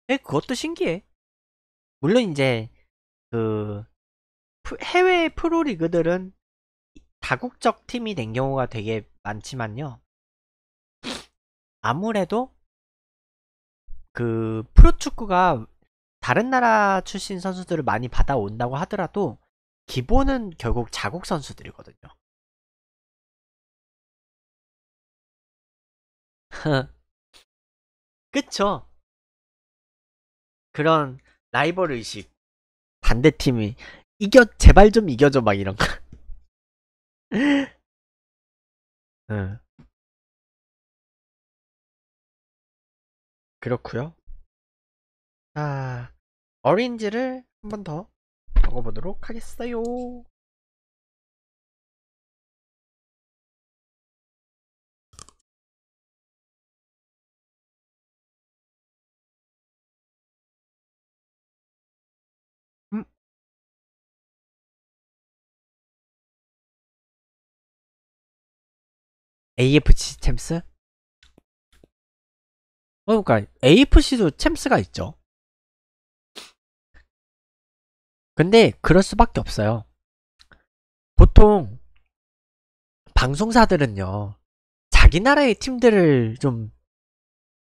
예, 그것도 신기해 물론 이제 그 해외 프로리그들은 다국적 팀이 된 경우가 되게 많지만요 아무래도 그 프로축구가 다른 나라 출신 선수들을 많이 받아온다고 하더라도 기본은 결국 자국 선수들이거든요 그쵸? 그런 라이벌 의식. 반대팀이 이겨 제발 좀 이겨줘 막 이런 거. 응. 그렇구요. 자, 아, 어린지를 한 번 더 먹어보도록 하겠어요. AFC 챔스? 어, 그러니까 AFC도 챔스가 있죠. 근데 그럴 수밖에 없어요. 보통 방송사들은요. 자기 나라의 팀들을 좀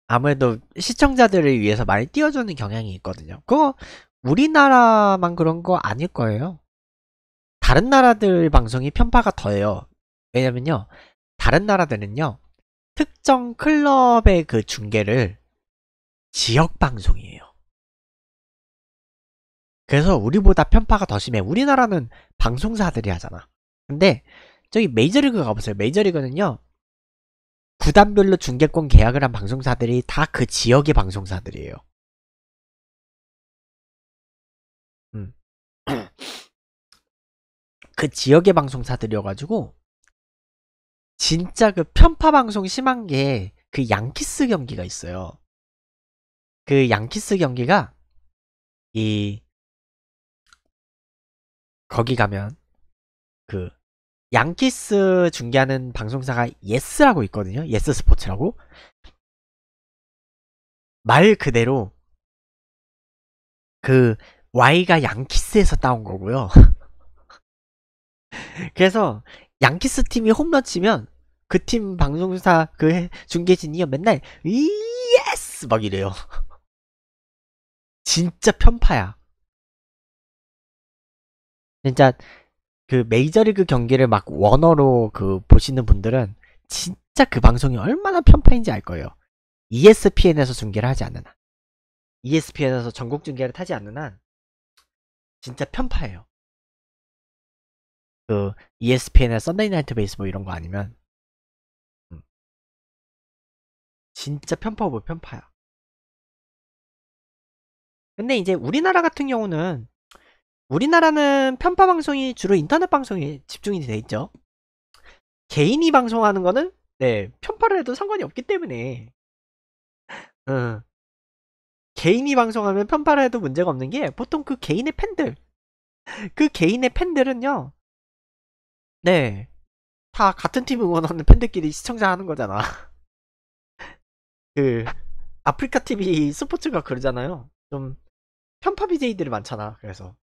아무래도 시청자들을 위해서 많이 띄워주는 경향이 있거든요. 그거 우리나라만 그런 거 아닐 거예요. 다른 나라들 방송이 편파가 더해요. 왜냐면요. 다른 나라들은요, 특정 클럽의 그 중계를 지역 방송이에요. 그래서 우리보다 편파가 더 심해. 우리나라는 방송사들이 하잖아. 근데 저기 메이저리그 가보세요. 메이저리그는요, 구단별로 중계권 계약을 한 방송사들이 다 그 지역의 방송사들이에요. 음. 그 지역의 방송사들이어가지고 진짜 그 편파 방송 심한 게 그 양키스 경기가 있어요. 그 양키스 경기가 이 거기 가면 그 양키스 중계하는 방송사가 예스라고 있거든요. 예스 스포츠라고. 말 그대로 그 Y가 양키스에서 따온 거고요. 그래서 양키스 팀이 홈런 치면 그팀 방송사 그 중계진이요 맨날 예스 막 이래요. 진짜 편파야. 진짜 그 메이저리그 경기를 막 원어로 그 보시는 분들은 진짜 그 방송이 얼마나 편파인지 알 거예요. ESPN에서 중계를 하지 않는 한. ESPN에서 전국 중계를 타지 않는 한 진짜 편파예요. 그 ESPN의 썬데이 나이트 베이스볼 이런 거 아니면 진짜 편파 오 편파야. 근데 이제 우리나라 같은 경우는 우리나라는 편파 방송이 주로 인터넷 방송에 집중이 돼 있죠. 개인이 방송하는 거는 네 편파를 해도 상관이 없기 때문에 어, 개인이 방송하면 편파를 해도 문제가 없는 게 보통 그 개인의 팬들 그 개인의 팬들은요 네다 같은 팀 응원하는 팬들끼리 시청자 하는 거잖아 그 아프리카 TV 스포츠가 그러잖아요. 좀 편파 BJ들이 많잖아. 그래서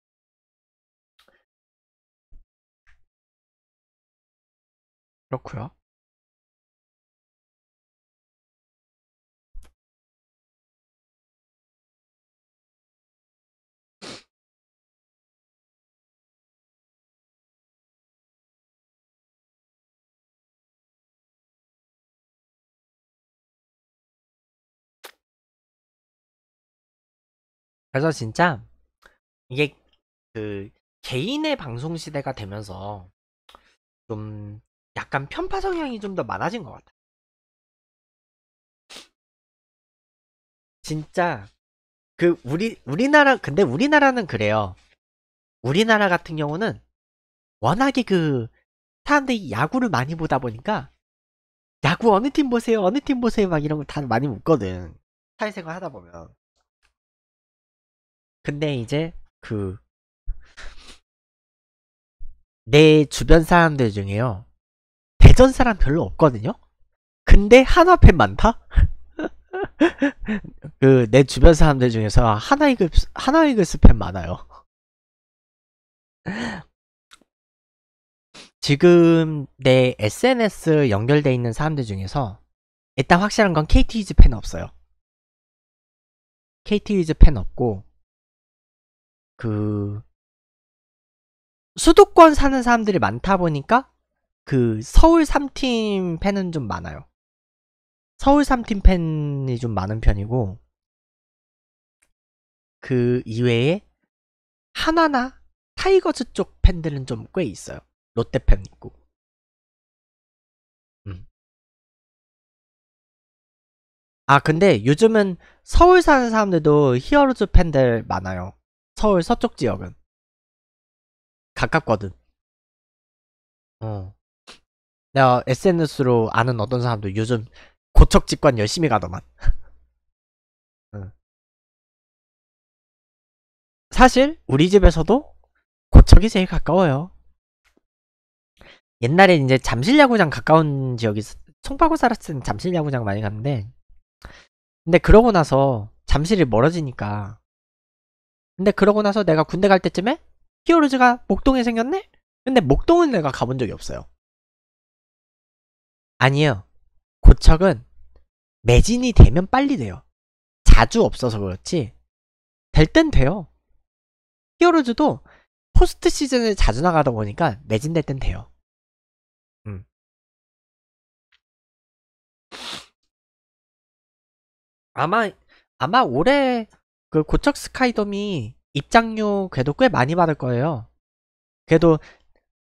그렇구요 그래서 진짜 이게 그 개인의 방송 시대가 되면서 좀 약간 편파 성향이 좀 더 많아진 것 같아. 진짜 그 우리 우리나라 근데 우리나라는 그래요. 우리나라 같은 경우는 워낙에 그 사람들이 야구를 많이 보다 보니까 야구 어느 팀 보세요 어느 팀 보세요 막 이런 걸 다 많이 묻거든 사회생활 하다 보면 근데 이제 그 내 주변 사람들 중에요. 대전 사람 별로 없거든요. 근데 한화 팬 많다? 그 내 주변 사람들 중에서 하나 이글스 하나 이글스 팬 많아요. 지금 내 SNS 연결돼 있는 사람들 중에서 일단 확실한 건 KT 위즈 팬 없어요. KT 위즈 팬 없고 그 수도권 사는 사람들이 많다 보니까 그 서울 3팀 팬은 좀 많아요. 서울 3팀 팬이 좀 많은 편이고 그 이외에 하나나 타이거즈 쪽 팬들은 좀 꽤 있어요. 롯데 팬 있고. 음. 아 근데 요즘은 서울 사는 사람들도 히어로즈 팬들 많아요. 서울 서쪽 지역은 가깝거든. 어. 내가 SNS로 아는 어떤 사람도 요즘 고척 직관 열심히 가더만. 응. 사실 우리 집에서도 고척이 제일 가까워요. 옛날에 이제 잠실 야구장 가까운 지역이 송파구 살았을 땐 잠실 야구장 많이 갔는데 근데 그러고 나서 잠실이 멀어지니까 근데 그러고 나서 내가 군대 갈 때쯤에 히어로즈가 목동에 생겼네? 근데 목동은 내가 가본 적이 없어요. 아니요. 고척은 매진이 되면 빨리 돼요. 자주 없어서 그렇지 될 땐 돼요. 히어로즈도 포스트 시즌을 자주 나가다 보니까 매진될 땐 돼요. 음. 아마 아마 올해 그 고척 스카이돔이 입장료 궤도 꽤 많이 받을 거예요. 그래도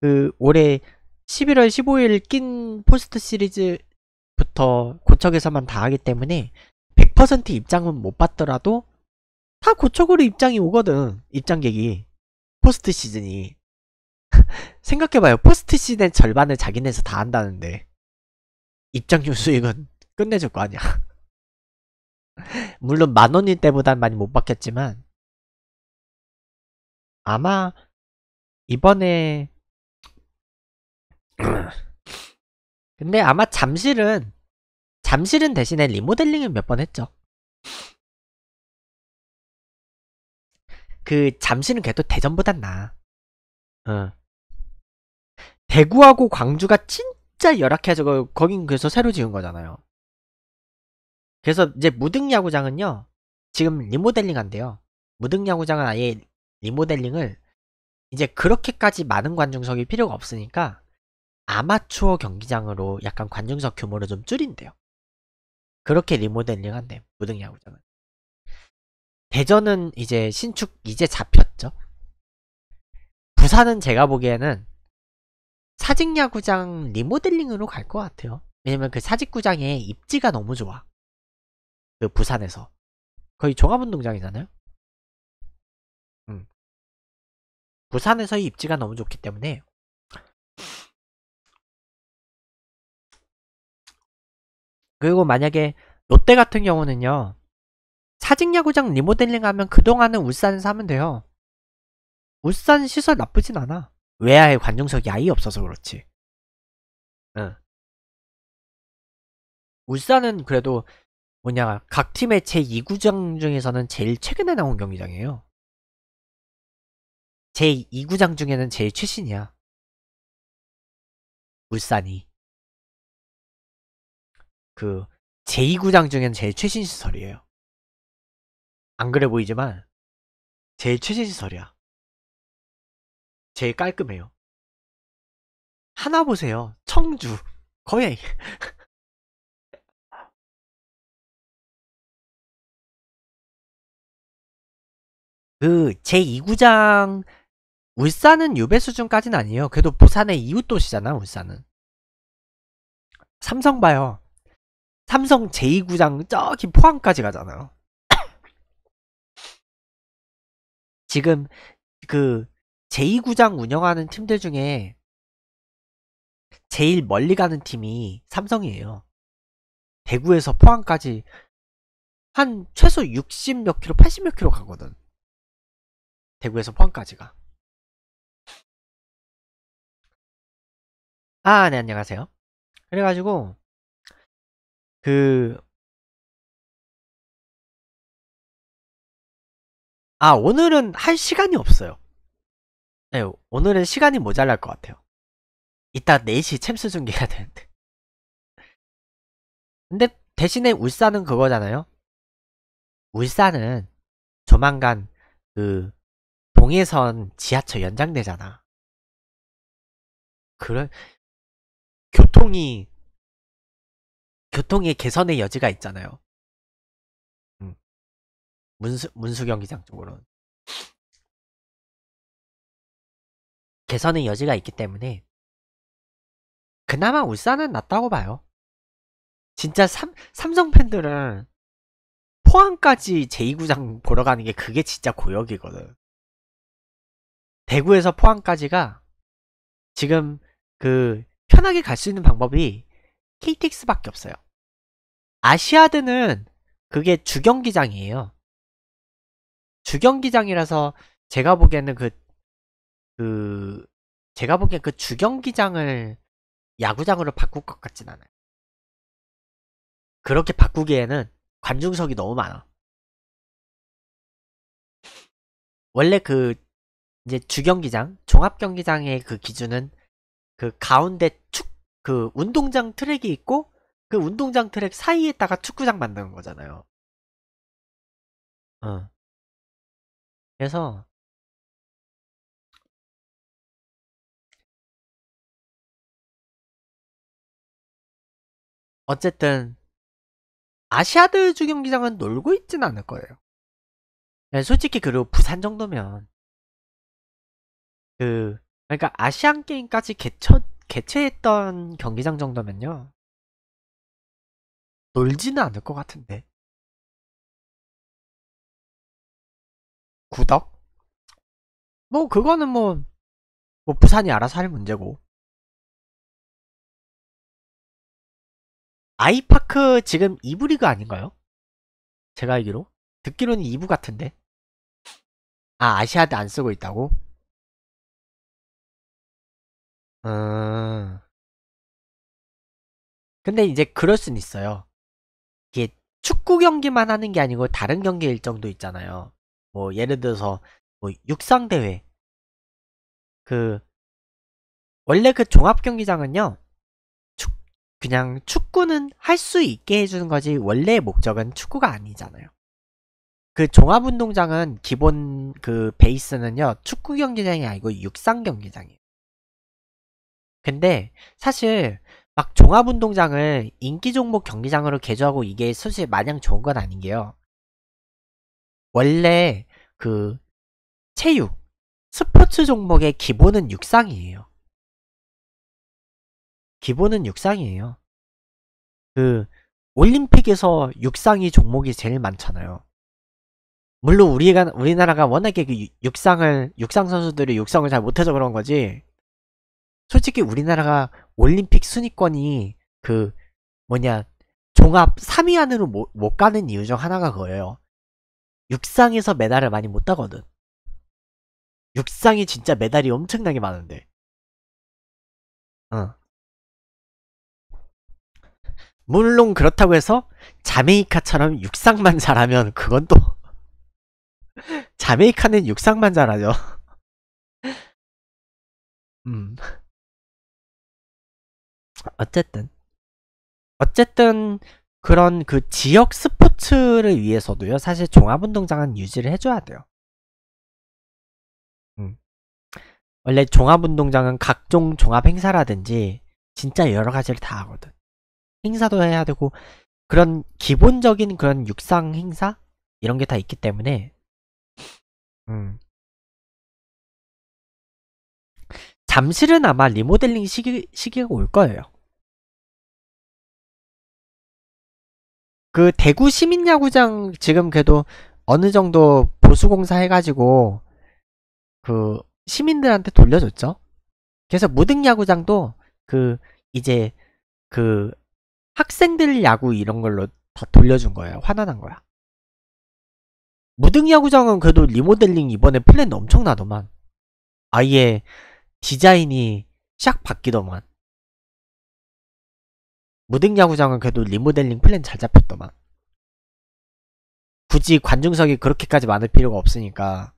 그 올해 11월 15일 낀 포스트 시리즈부터 고척에서만 다 하기 때문에 100% 입장은 못 받더라도 다 고척으로 입장이 오거든. 입장객이. 포스트 시즌이. 생각해봐요. 포스트 시즌의 절반을 자기네에서 다 한다는데. 입장료 수익은 끝내줄 거 아니야. 물론 만원일 때보단 많이 못 받겠지만 아마 이번에 근데 아마 잠실은 잠실은 대신에 리모델링을 몇 번 했죠 그 잠실은 그래도 대전보단 나 어. 대구하고 광주가 진짜 열악해져 거긴 그래서 새로 지은 거잖아요 그래서 이제 무등 야구장은요 지금 리모델링 한대요 무등 야구장은 아예 리모델링을 이제 그렇게까지 많은 관중석이 필요가 없으니까 아마추어 경기장으로 약간 관중석 규모를 좀 줄인대요 그렇게 리모델링 한대 요 무등 야구장은 대전은 이제 신축 이제 잡혔죠 부산은 제가 보기에는 사직야구장 리모델링으로 갈 것 같아요 왜냐면 그 사직구장의 입지가 너무 좋아 그 부산에서 거의 종합운동장이잖아요. 음. 부산에서의 입지가 너무 좋기 때문에 그리고 만약에 롯데 같은 경우는요 사직야구장 리모델링 하면 그동안은 울산에서 하면 돼요 울산 시설 나쁘진 않아 외야에 관중석이 아예 없어서 그렇지 응. 울산은 그래도 뭐냐 각 팀의 제 2구장 중에서는 제일 최근에 나온 경기장이에요. 제 2구장 중에는 제일 최신이야. 울산이 그 제2구장 중에는 제일 최신 시설이에요. 안 그래 보이지만 제일 최신 시설이야. 제일 깔끔해요. 하나 보세요. 청주 거의 그 제2구장 울산은 유배 수준까지는 아니에요. 그래도 부산의 이웃 도시잖아, 울산은. 삼성 봐요. 삼성 제2구장 저기 포항까지 가잖아요. 지금 그 제2구장 운영하는 팀들 중에 제일 멀리 가는 팀이 삼성이에요. 대구에서 포항까지 한 최소 60몇 킬로, 80몇 킬로 가거든. 대구에서 포항까지가. 아, 네, 안녕하세요. 그래가지고, 그, 아, 오늘은 할 시간이 없어요. 네, 오늘은 시간이 모자랄 것 같아요. 이따 4시 챔스 중계가 되는데. 근데 대신에 울산은 그거잖아요. 울산은 조만간 그 동해선 지하철 연장되잖아. 그런 교통이 교통의 개선의 여지가 있잖아요. 음. 문수 문수 경기장 쪽으로는 개선의 여지가 있기 때문에 그나마 울산은 낫다고 봐요. 진짜 삼, 삼성 팬들은 포항까지 제2구장 보러 가는 게 그게 진짜 고역이거든. 대구에서 포항까지가 지금 그 편하게 갈 수 있는 방법이 KTX밖에 없어요. 아시아드는 그게 주경기장이에요. 주경기장이라서 제가 보기에는 그, 그, 제가 보기엔 그 주경기장을 야구장으로 바꿀 것 같진 않아요. 그렇게 바꾸기에는 관중석이 너무 많아. 원래 그 이제 주경기장, 종합경기장의 그 기준은 그 가운데 축, 그 운동장 트랙이 있고 그 운동장 트랙 사이에다가 축구장 만드는 거잖아요. 어. 그래서 어쨌든 아시아드 주경기장은 놀고 있진 않을 거예요. 네, 솔직히 그리고 부산 정도면 그 그러니까 아시안 게임까지 개최 개최했던 경기장 정도면요 놀지는 않을 것 같은데 구덕 뭐 그거는 뭐, 뭐 부산이 알아서 할 문제고 아이파크 지금 2부 리그 아닌가요? 제가 알기로 듣기로는 2부 같은데 아 아시아드 안 쓰고 있다고? 아. 근데 이제 그럴 순 있어요. 이게 축구 경기만 하는 게 아니고 다른 경기 일정도 있잖아요. 뭐 예를 들어서 뭐 육상 대회 그 원래 그 종합 경기장은요. 그냥 축구는 할 수 있게 해주는 거지 원래의 목적은 축구가 아니잖아요. 그 종합 운동장은 기본 그 베이스는요. 축구 경기장이 아니고 육상 경기장이에요. 근데 사실 막 종합운동장을 인기 종목 경기장으로 개조하고 이게 사실 마냥 좋은 건 아닌 게요. 원래 그 체육, 스포츠 종목의 기본은 육상이에요. 기본은 육상이에요. 그 올림픽에서 육상이 종목이 제일 많잖아요. 물론 우리가 우리나라가 워낙에 그 육상을 육상 선수들이 육상을 잘 못해서 그런 거지. 솔직히 우리나라가 올림픽 순위권이 그 뭐냐 종합 3위 안으로 못, 못 가는 이유 중 하나가 그거예요. 육상에서 메달을 많이 못 따거든. 육상이 진짜 메달이 엄청나게 많은데. 어. 물론 그렇다고 해서 자메이카처럼 육상만 잘하면 그건 또 자메이카는 육상만 잘하죠. 음. 어쨌든 어쨌든 그런 그 지역 스포츠를 위해서도요 사실 종합운동장은 유지를 해줘야 돼요 음. 원래 종합운동장은 각종 종합행사라든지 진짜 여러 가지를 다 하거든 행사도 해야 되고 그런 기본적인 그런 육상 행사 이런 게 다 있기 때문에 음. 잠실은 아마 리모델링 시기, 시기가 올 거예요 그 대구 시민야구장 지금 그래도 어느 정도 보수공사 해가지고 그 시민들한테 돌려줬죠. 그래서 무등야구장도 그 이제 그 학생들 야구 이런 걸로 다 돌려준 거예요. 환원한 거야. 무등야구장은 그래도 리모델링 이번에 플랜 엄청나더만. 아예 디자인이 샥 바뀌더만. 무등 야구장은 그래도 리모델링 플랜 잘 잡혔더만. 굳이 관중석이 그렇게까지 많을 필요가 없으니까.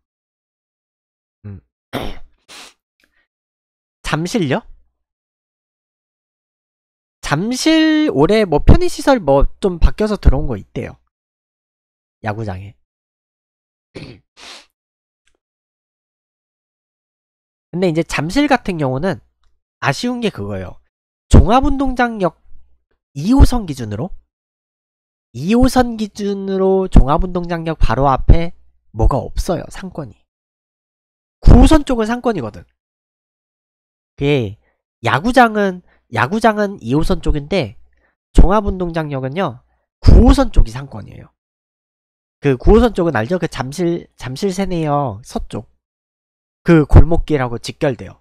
음. 잠실요? 잠실 올해 뭐 편의시설 뭐 좀 바뀌어서 들어온 거 있대요. 야구장에. 근데 이제 잠실 같은 경우는 아쉬운 게 그거예요. 종합운동장역 2호선 기준으로 2호선 기준으로 종합운동장역 바로 앞에 뭐가 없어요 상권이 9호선 쪽은 상권이거든 그게 야구장은 야구장은 2호선 쪽인데 종합운동장역은요 9호선 쪽이 상권이에요 그 9호선 쪽은 알죠? 그 잠실 잠실 세네요 서쪽 그 골목길하고 직결돼요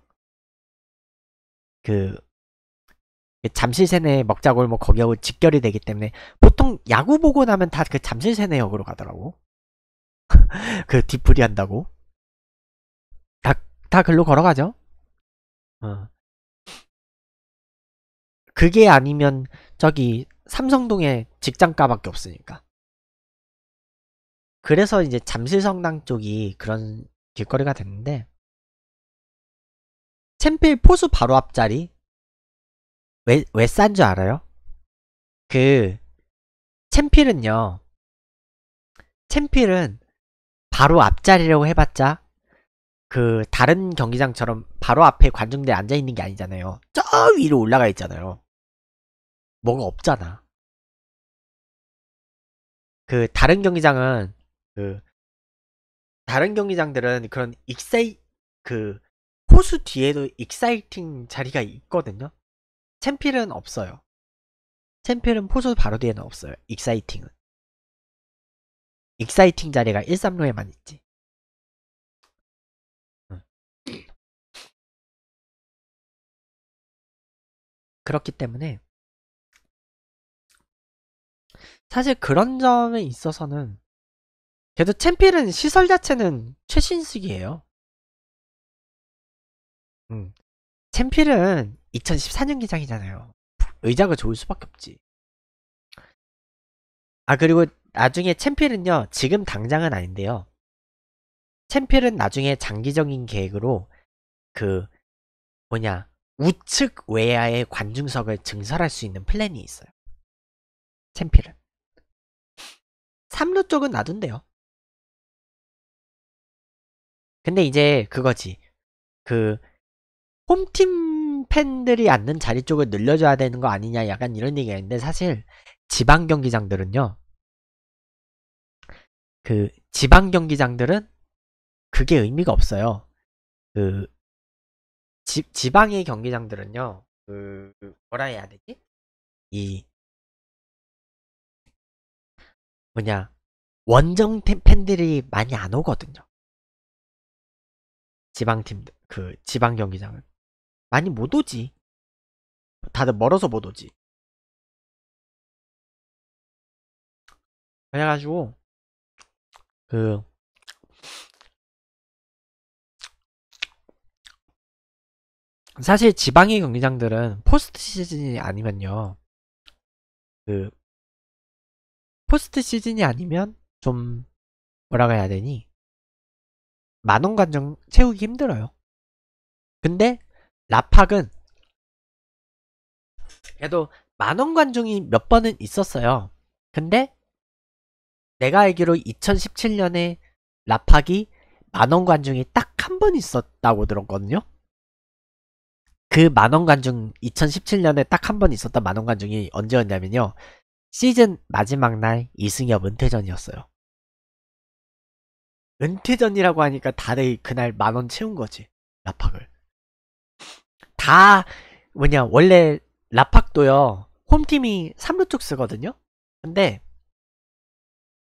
그 잠실 세내 먹자골목 뭐 거기하고 직결이 되기 때문에 보통 야구 보고 나면 다 그 잠실 세내역으로 가더라고. 그 뒷풀이 한다고. 다, 다 글로 걸어가죠. 어. 그게 아니면 저기 삼성동에 직장가밖에 없으니까. 그래서 이제 잠실성당 쪽이 그런 길거리가 됐는데 챔필 포수 바로 앞자리 왜, 왜 싼 줄 알아요? 그, 챔필은요, 챔필은 바로 앞자리라고 해봤자, 그, 다른 경기장처럼 바로 앞에 관중대 앉아있는 게 아니잖아요. 저 위로 올라가 있잖아요. 뭐가 없잖아. 그, 다른 경기장은, 그, 다른 경기장들은 그런 익사이, 그, 호수 뒤에도 익사이팅 자리가 있거든요. 챔필은 없어요. 챔필은 포수 바로 뒤에는 없어요. 익사이팅은. 익사이팅 자리가 1, 3루에만 있지. 그렇기 때문에 사실 그런 점에 있어서는 그래도 챔필은 시설 자체는 최신식이에요. 음. 챔필은 2014년 기장이잖아요. 의자가 좋을 수밖에 없지. 아 그리고 나중에 챔필은요 지금 당장은 아닌데요. 챔필은 나중에 장기적인 계획으로 그 뭐냐 우측 외야의 관중석을 증설할 수 있는 플랜이 있어요. 챔피은 3루 쪽은 놔둔대요. 근데 이제 그거지. 그 홈팀 팬들이 앉는 자리 쪽을 늘려줘야 되는 거 아니냐 약간 이런 얘기가 있는데 사실 지방 경기장들은요 그 지방 경기장들은 그게 의미가 없어요 그 지, 지방의 경기장들은요 그 뭐라 해야 되지 이 뭐냐 원정 팬들이 많이 안 오거든요 지방 팀들 그 지방 경기장은 많이 못 오지. 다들 멀어서 못 오지. 그래가지고 그 사실 지방의 경기장들은 포스트 시즌이 아니면요 그 포스트 시즌이 아니면 좀 뭐라고 해야 되니 만원 관정 채우기 힘들어요 근데 라팍은 그래도 만원 관중이 몇 번은 있었어요. 근데 내가 알기로 2017년에 라팍이 만원 관중이 딱 한 번 있었다고 들었거든요. 그 만원 관중 2017년에 딱 한 번 있었던 만원 관중이 언제였냐면요. 시즌 마지막 날 이승엽 은퇴전이었어요. 은퇴전이라고 하니까 다들 그날 만원 채운 거지. 라팍을. 다 뭐냐 원래 라팍도요 홈팀이 3루 쪽 쓰거든요 근데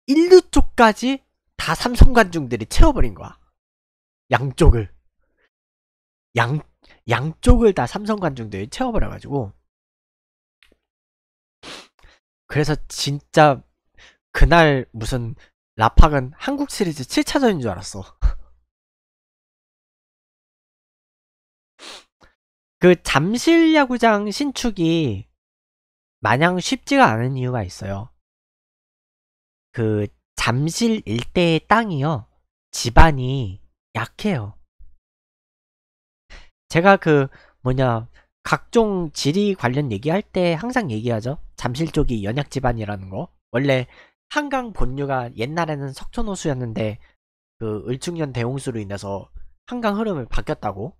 1루 쪽까지 다 삼성 관중들이 채워버린 거야 양쪽을 양 양쪽을 다 삼성 관중들이 채워버려가지고 그래서 진짜 그날 무슨 라팍은 한국 시리즈 7차전인 줄 알았어 그 잠실 야구장 신축이 마냥 쉽지가 않은 이유가 있어요. 그 잠실 일대의 땅이요. 집안이 약해요. 제가 그 뭐냐 각종 지리 관련 얘기할 때 항상 얘기하죠. 잠실 쪽이 연약 집안이라는 거. 원래 한강 본류가 옛날에는 석촌호수였는데 그 을충년 대홍수로 인해서 한강 흐름을 바뀌었다고.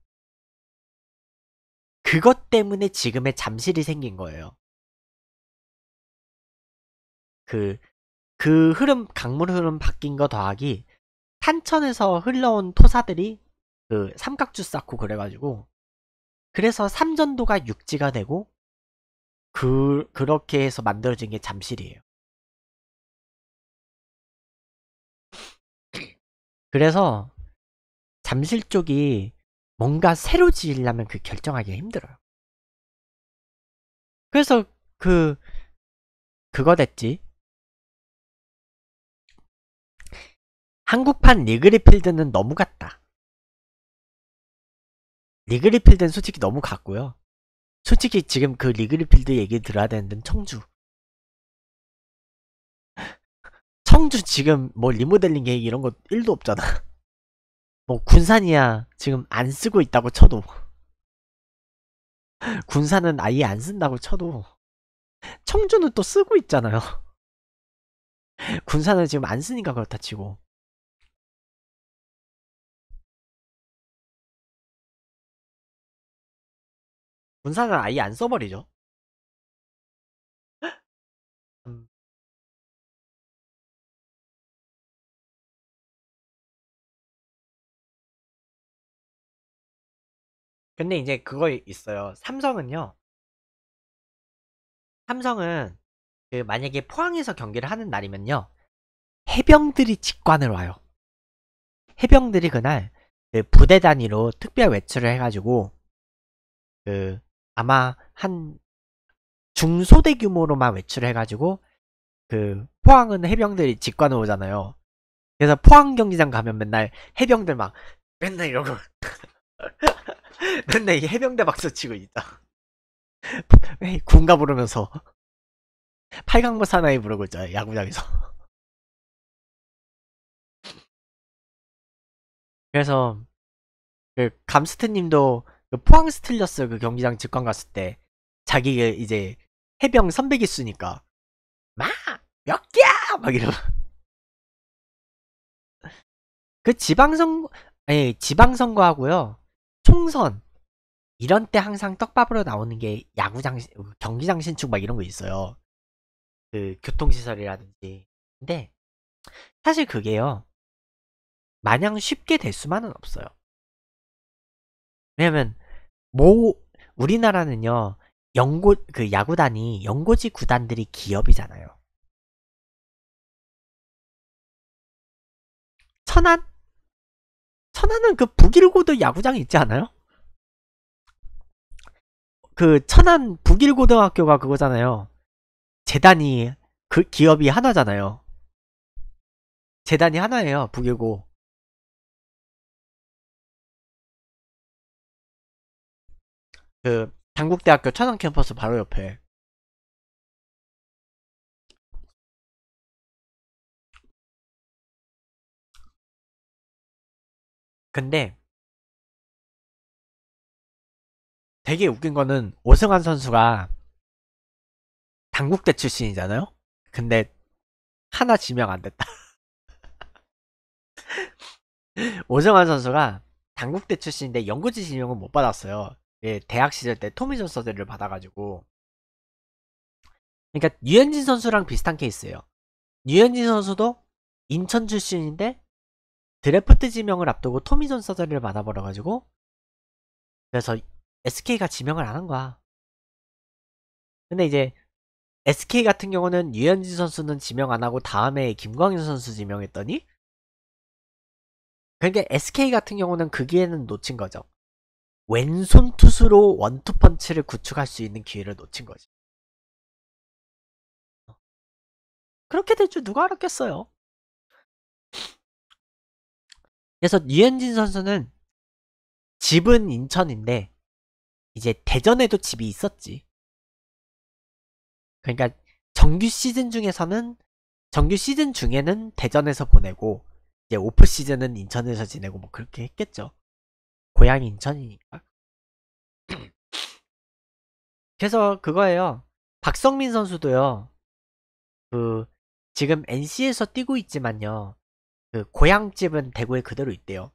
그것 때문에 지금의 잠실이 생긴 거예요. 그, 그 흐름, 강물 흐름 바뀐 거 더하기 탄천에서 흘러온 토사들이 그 삼각주 쌓고 그래가지고 그래서 삼전도가 육지가 되고 그, 그렇게 해서 만들어진 게 잠실이에요. 그래서 잠실 쪽이 뭔가 새로 지으려면 그 결정하기 힘들어요. 그래서 그 그거 됐지. 한국판 리그리필드는 너무 같다. 리그리필드는 솔직히 너무 같고요. 솔직히 지금 그 리그리필드 얘기 들어야 되는데 청주. 청주 지금 뭐 리모델링 계획 이런 거 1도 없잖아. 뭐 군산이야 지금 안 쓰고 있다고 쳐도 군산은 아예 안 쓴다고 쳐도 청주는 또 쓰고 있잖아요 군산은 지금 안 쓰니까 그렇다 치고 군산은 아예 안 써버리죠 근데 이제 그거 있어요. 삼성은요. 삼성은 그 만약에 포항에서 경기를 하는 날이면요. 해병들이 직관을 와요. 해병들이 그날 그 부대 단위로 특별 외출을 해가지고 그 아마 한 중소대 규모로만 외출을 해가지고 그 포항은 해병들이 직관을 오잖아요. 그래서 포항 경기장 가면 맨날 해병들 막 맨날 이러고 맨날 해병대 박수 치고 있다. 군가 부르면서 팔강부 사나이 부르고 있잖 야구장에서. 그래서 그 감스트님도 그 포항 스틸러스 그 경기장 직관 갔을 때자기 그 이제 해병 선배 기수니까 마몇 개야 막 이러고 그 지방선 아니 지방선거하고요 총선 이런 때 항상 떡밥으로 나오는 게 야구장 경기장 신축 막 이런 거 있어요. 그 교통시설이라든지. 근데 사실 그게요. 마냥 쉽게 될 수만은 없어요. 왜냐면 모 우리나라는요. 연고 그 야구단이 연고지 구단들이 기업이잖아요. 천안 천안은 그 북일고등 야구장 이 있지 않아요? 그 천안 북일고등학교가 그거잖아요. 재단이 그 기업이 하나잖아요. 재단이 하나예요. 북일고. 그 당국대학교 천안 캠퍼스 바로 옆에. 근데 되게 웃긴 거는 오승환 선수가 당국대 출신이잖아요? 근데 하나 지명 안 됐다. 오승환 선수가 당국대 출신인데 연구지 지명은 못 받았어요. 예, 대학 시절 때 토미존 서드를 받아가지고. 그러니까 유현진 선수랑 비슷한 케이스예요. 유현진 선수도 인천 출신인데 드래프트 지명을 앞두고 토미존 서저리를 받아버려가지고 그래서 SK가 지명을 안 한 거야. 근데 이제 SK 같은 경우는 유현진 선수는 지명 안 하고 다음에 김광현 선수 지명했더니 그러니까 SK 같은 경우는 그 기회는 놓친 거죠. 왼손 투수로 원투펀치를 구축할 수 있는 기회를 놓친 거지. 그렇게 될 줄 누가 알았겠어요. 그래서 유현진 선수는 집은 인천인데 이제 대전에도 집이 있었지. 그러니까 정규 시즌 중에서는 정규 시즌 중에는 대전에서 보내고 이제 오프 시즌은 인천에서 지내고 뭐 그렇게 했겠죠. 고향이 인천이니까. 그래서 그거예요. 박성민 선수도요. 그 지금 NC에서 뛰고 있지만요. 그 고향집은 대구에 그대로 있대요.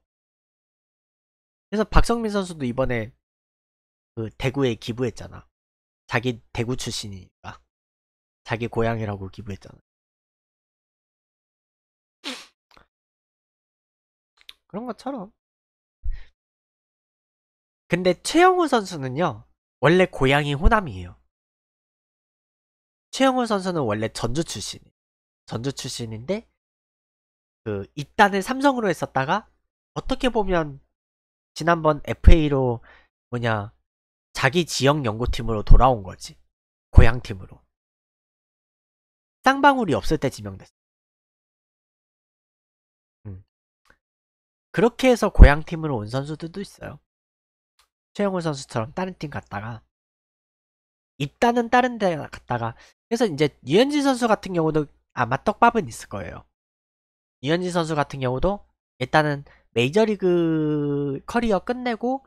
그래서 박성민 선수도 이번에 그 대구에 기부했잖아. 자기 대구 출신이니까. 자기 고향이라고 기부했잖아. 그런 것처럼. 근데 최영우 선수는요, 원래 고향이 호남이에요. 최영우 선수는 원래 전주 출신. 이에요 전주 출신인데, 그 이단을 삼성으로 했었다가 어떻게 보면 지난번 FA로 뭐냐 자기 지역 연구팀으로 돌아온 거지 고향 팀으로 쌍방울이 없을 때 지명됐어. 음. 그렇게 해서 고향 팀으로 온 선수들도 있어요. 최영호 선수처럼 다른 팀 갔다가 입단은 다른 데 갔다가 그래서 이제 유현진 선수 같은 경우도 아마 떡밥은 있을 거예요. 이현진 선수 같은 경우도 일단은 메이저리그 커리어 끝내고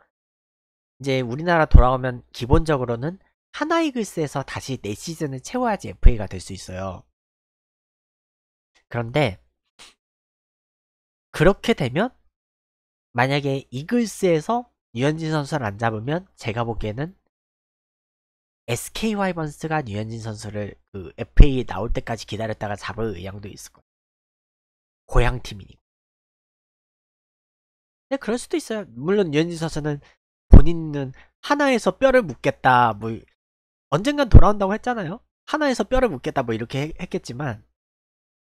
이제 우리나라 돌아오면 기본적으로는 하나이글스에서 다시 4시즌을 채워야지 FA가 될 수 있어요. 그런데 그렇게 되면 만약에 이글스에서 유현진 선수를 안 잡으면 제가 보기에는 SK 화이번스가 유현진 선수를 그 FA 나올 때까지 기다렸다가 잡을 의향도 있을 거예요. 고향 팀이니까. 근데 네, 그럴 수도 있어요. 물론 유현진 선수는 본인은 하나에서 뼈를 묻겠다, 뭐, 언젠간 돌아온다고 했잖아요? 하나에서 뼈를 묻겠다, 뭐, 이렇게 했겠지만,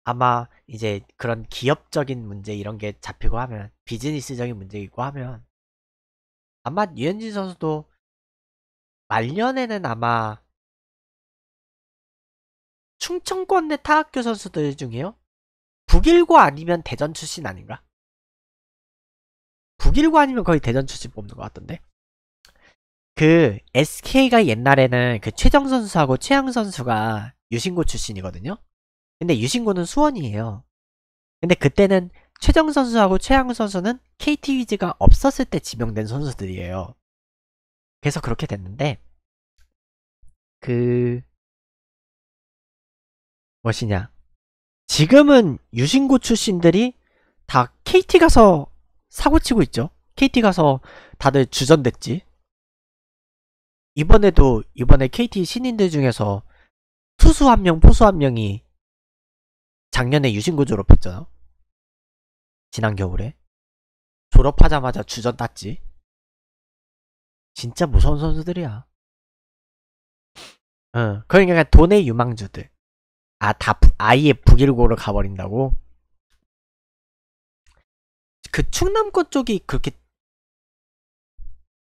아마 이제 그런 기업적인 문제 이런 게 잡히고 하면, 비즈니스적인 문제이고 하면, 아마 유현진 선수도 말년에는 아마 충청권 내 타학교 선수들 중에요? 북일고 아니면 대전 출신 아닌가? 북일고 아니면 거의 대전 출신 뽑는 것 같던데? 그 SK가 옛날에는 그 최정 선수하고 최양 선수가 유신고 출신이거든요? 근데 유신고는 수원이에요. 근데 그때는 최정 선수하고 최양 선수는 KT 위즈가 없었을 때 지명된 선수들이에요. 그래서 그렇게 됐는데 그 무엇이냐 지금은 유신고 출신들이 다 KT 가서 사고치고 있죠. KT 가서 다들 주전됐지. 이번에도 이번에 KT 신인들 중에서 투수 한 명, 포수 한 명이 작년에 유신고 졸업했잖아. 지난 겨울에 졸업하자마자 주전 땄지. 진짜 무서운 선수들이야. 응, 그러니까 돈의 유망주들. 아, 다, 아예 북일고로 가버린다고? 그 충남권 쪽이 그렇게,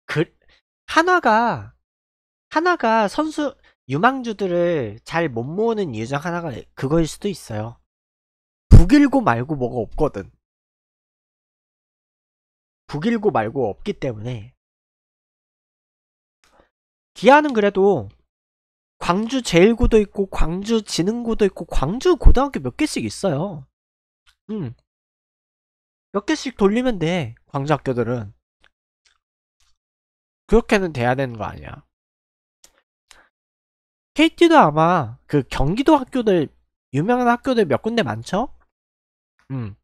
그, 하나가, 하나가 선수, 유망주들을 잘 못 모으는 이유 중 하나가 그거일 수도 있어요. 북일고 말고 뭐가 없거든. 북일고 말고 없기 때문에. 기아는 그래도 광주 제일고도 있고 광주 지능고도 있고 광주 고등학교 몇 개씩 있어요. 음. 몇 개씩 돌리면 돼. 광주 학교들은. 그렇게는 돼야 되는 거 아니야. KT도 아마 그 경기도 학교들 유명한 학교들 몇 군데 많죠? 음.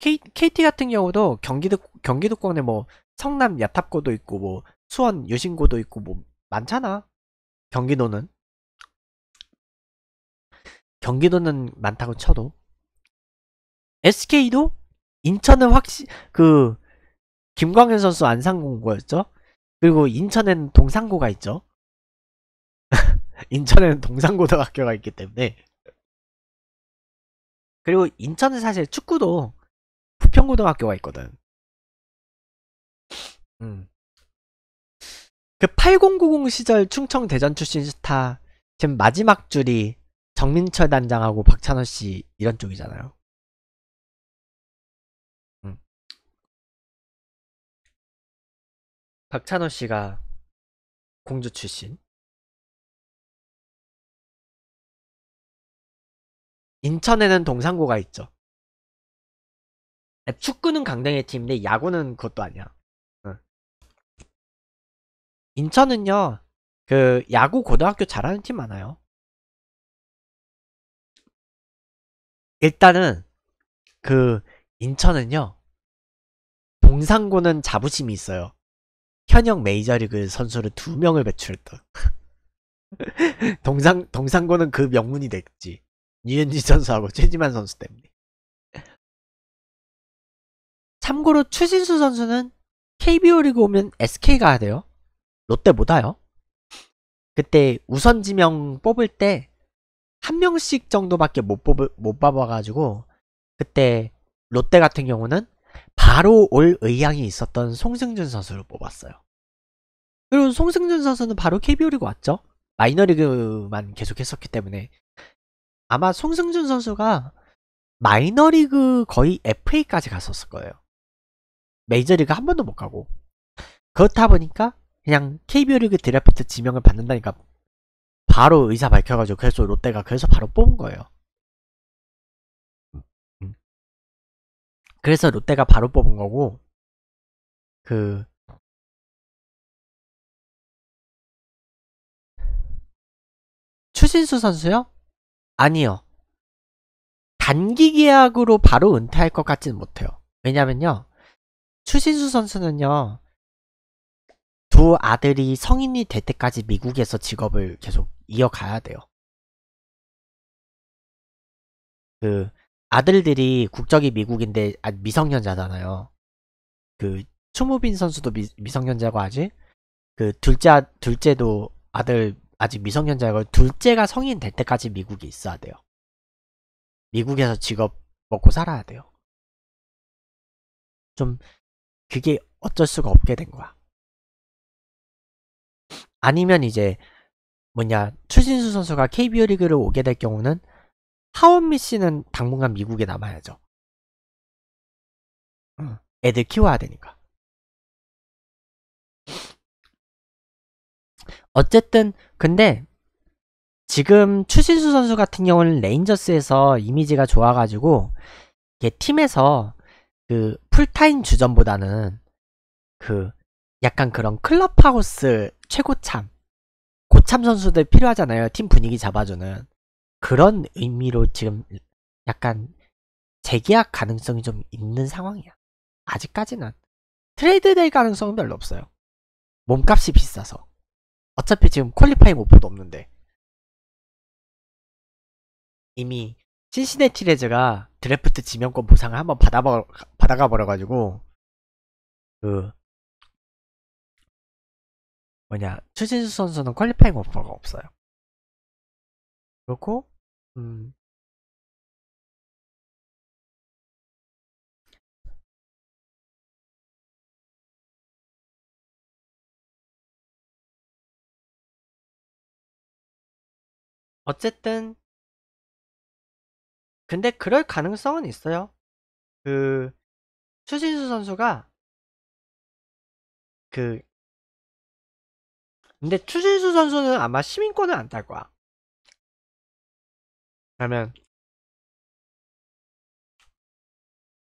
K, KT 같은 경우도 경기도 경기도권에 뭐 성남 야탑고도 있고 뭐 수원 유신고도 있고 뭐 많잖아. 경기도는. 경기도는 많다고 쳐도. SK도? 인천은 확실, 그, 김광현 선수 안상공고였죠 그리고 인천에는 동상고가 있죠? 인천에는 동상고등학교가 있기 때문에. 그리고 인천은 사실 축구도 부평고등학교가 있거든. 음. 그8090 시절 충청 대전 출신 스타 지금 마지막 줄이 정민철 단장하고 박찬호 씨 이런 쪽이잖아요. 음. 박찬호 씨가 공주 출신. 인천에는 동산고가 있죠. 아, 축구는 강등의 팀인데 야구는 그것도 아니야. 인천은요 그 야구 고등학교 잘하는 팀 많아요 일단은 그 인천은요 동상고는 자부심이 있어요 현역 메이저리그 선수를 두 명을 배출했던 동상, 동상고는 그 명문이 됐지 이은지 선수하고 최지만 선수 때문에 참고로 추진수 선수는 KBO 리그 오면 SK 가야 돼요 롯데 보다요 그때 우선 지명 뽑을 때 한 명씩 정도밖에 못 뽑을 못 뽑아가지고 그때 롯데 같은 경우는 바로 올 의향이 있었던 송승준 선수를 뽑았어요. 그리고 송승준 선수는 바로 KBO 리그 왔죠. 마이너리그만 계속 했었기 때문에 아마 송승준 선수가 마이너리그 거의 FA까지 갔었을 거예요. 메이저리그 한 번도 못 가고 그렇다 보니까 그냥 KBO 리그 드래프트 지명을 받는다니까 바로 의사 밝혀가지고 그래서 롯데가 그래서 바로 뽑은 거예요. 음. 그래서 롯데가 바로 뽑은 거고 그 추신수 선수요? 아니요. 단기 계약으로 바로 은퇴할 것 같지는 못해요. 왜냐면요. 추신수 선수는요. 두 아들이 성인이 될 때까지 미국에서 직업을 계속 이어가야 돼요. 그 아들들이 국적이 미국인데 아, 미성년자잖아요. 그 추모빈 선수도 미, 성년자고 하지. 그 둘째 둘째도 아들 아직 미성년자고 둘째가 성인 될 때까지 미국에 있어야 돼요. 미국에서 직업 먹고 살아야 돼요. 좀 그게 어쩔 수가 없게 된 거야. 아니면 이제 뭐냐 추신수 선수가 KBO 리그를 오게 될 경우는 하원미 씨는 당분간 미국에 남아야죠. 애들 키워야 되니까. 어쨌든 근데 지금 추신수 선수 같은 경우는 레인저스에서 이미지가 좋아가지고 이게 팀에서 그 풀타임 주전보다는 그 약간 그런 클럽하우스 최고참 고참 선수들 필요하잖아요 팀 분위기 잡아주는 그런 의미로 지금 약간 재계약 가능성이 좀 있는 상황이야 아직까지는 트레이드 될 가능성은 별로 없어요 몸값이 비싸서 어차피 지금 퀄리파잉 오퍼도 없는데 이미 신시내티 레즈가 드래프트 지명권 보상을 한번 받아가 버려가지고 그 뭐냐 최진수 선수는 퀄리파잉 오퍼가 없어요. 그렇고 음, 어쨌든 근데 그럴 가능성은 있어요. 그 추신수 선수가 그 근데 추신수 선수는 아마 시민권은 안딸 거야. 그러면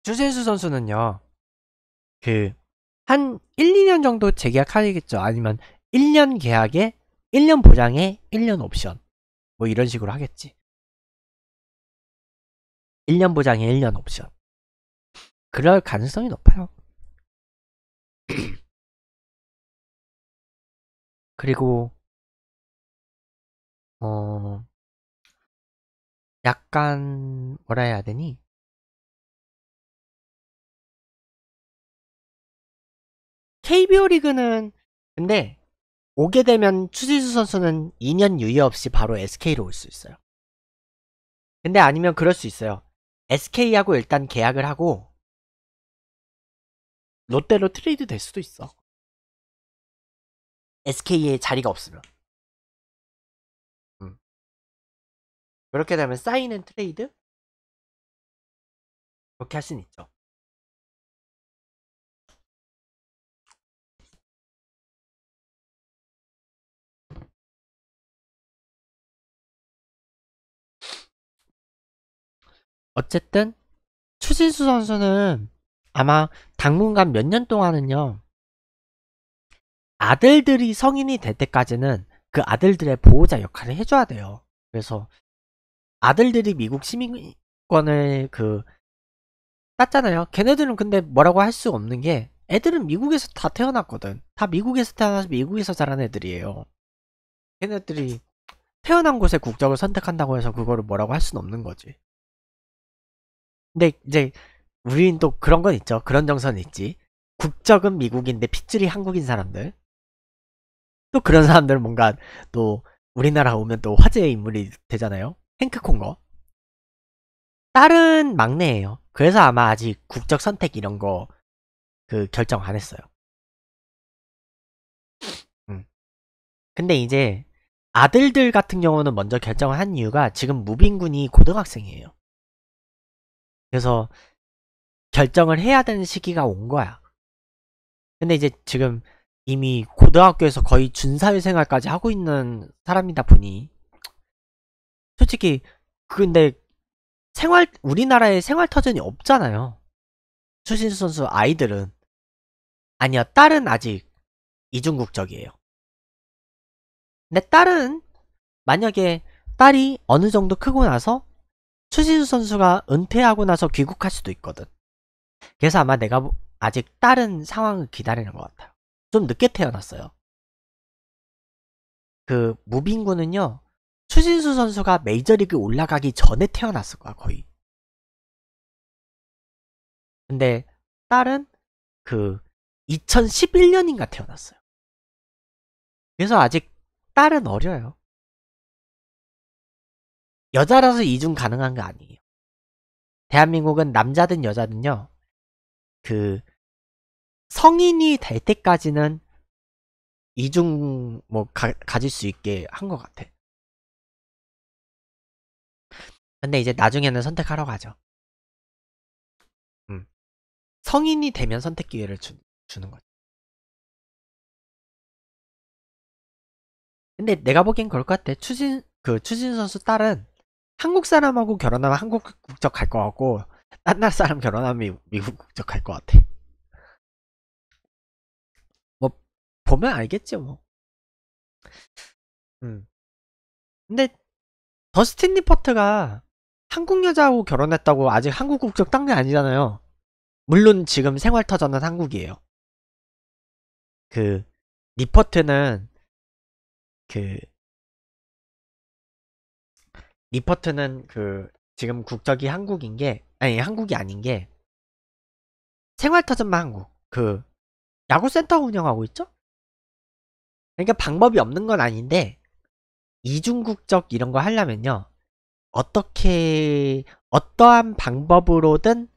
추신수 선수는요. 그 한 1, 2년 정도 재계약하겠죠. 아니면 1년 계약에 1년 보장에 1년 옵션. 뭐 이런 식으로 하겠지. 1년 보장에 1년 옵션. 그럴 가능성이 높아요. 그리고 어 약간 뭐라 해야 되니? KBO 리그는 근데 오게 되면 추지수 선수는 2년 유예 없이 바로 SK로 올 수 있어요. 근데 아니면 그럴 수 있어요. SK하고 일단 계약을 하고 롯데로 트레이드 될 수도 있어. s k 에 자리가 없으면. 음. 그렇게 되면 사인은 트레이드? 이렇게할 수는 있죠. 어쨌든 추진수 선수는 아마 당분간 몇 년 동안은요 아들들이 성인이 될 때까지는 그 아들들의 보호자 역할을 해줘야 돼요. 그래서 아들들이 미국 시민권을 그 땄잖아요. 걔네들은 근데 뭐라고 할 수 없는 게 애들은 미국에서 다 태어났거든. 다 미국에서 태어나서 미국에서 자란 애들이에요. 걔네들이 태어난 곳의 국적을 선택한다고 해서 그거를 뭐라고 할 수는 없는 거지. 근데 이제 우리는 또 그런 건 있죠. 그런 정서는 있지. 국적은 미국인데 핏줄이 한국인 사람들. 또 그런 사람들 뭔가 또 우리나라 오면 또 화제의 인물이 되잖아요. 행크 콩거. 딸은 막내예요. 그래서 아마 아직 국적 선택 이런 거 그 결정 안 했어요. 음. 근데 이제 아들들 같은 경우는 먼저 결정을 한 이유가 지금 무빈군이 고등학생이에요. 그래서 결정을 해야 되는 시기가 온 거야. 근데 이제 지금 이미 고등학교에서 거의 준사회생활까지 하고 있는 사람이다 보니 솔직히 근데 생활 우리나라에 생활 터전이 없잖아요. 추신수 선수 아이들은 아니야 딸은 아직 이중국적이에요. 내 딸은 만약에 딸이 어느 정도 크고 나서 추신수 선수가 은퇴하고 나서 귀국할 수도 있거든. 그래서 아마 내가 아직 딸은 상황을 기다리는 것 같아요. 좀 늦게 태어났어요. 그 무빙구는요. 추신수 선수가 메이저리그 올라가기 전에 태어났을 거야 거의. 근데 딸은 그 2011년인가 태어났어요. 그래서 아직 딸은 어려요. 여자라서 이중 가능한 거 아니에요. 대한민국은 남자든 여자든요. 그 성인이 될 때까지는 이중 뭐 가, 가질 수 있게 한 것 같아. 근데 이제 나중에는 선택하러 가죠. 음. 성인이 되면 선택 기회를 주, 주는 거죠. 근데 내가 보기엔 그럴 것 같아. 추진 그 추진 선수 딸은 한국 사람하고 결혼하면 한국 국적 갈 것 같고 딴 나라 사람 결혼하면 미국 국적 갈 것 같아. 보면 알겠죠 뭐. 음. 근데 더스틴 리포트가 한국 여자하고 결혼했다고 아직 한국 국적 딴게 아니잖아요. 물론 지금 생활터전은 한국이에요. 그리포트는그리포트는그 지금 국적이 한국인 게 아니 한국이 아닌 게 생활터전만 한국 그 야구센터 운영하고 있죠? 그러니까 방법이 없는 건 아닌데 이중국적 이런 거 하려면요 어떻게 어떠한 방법으로든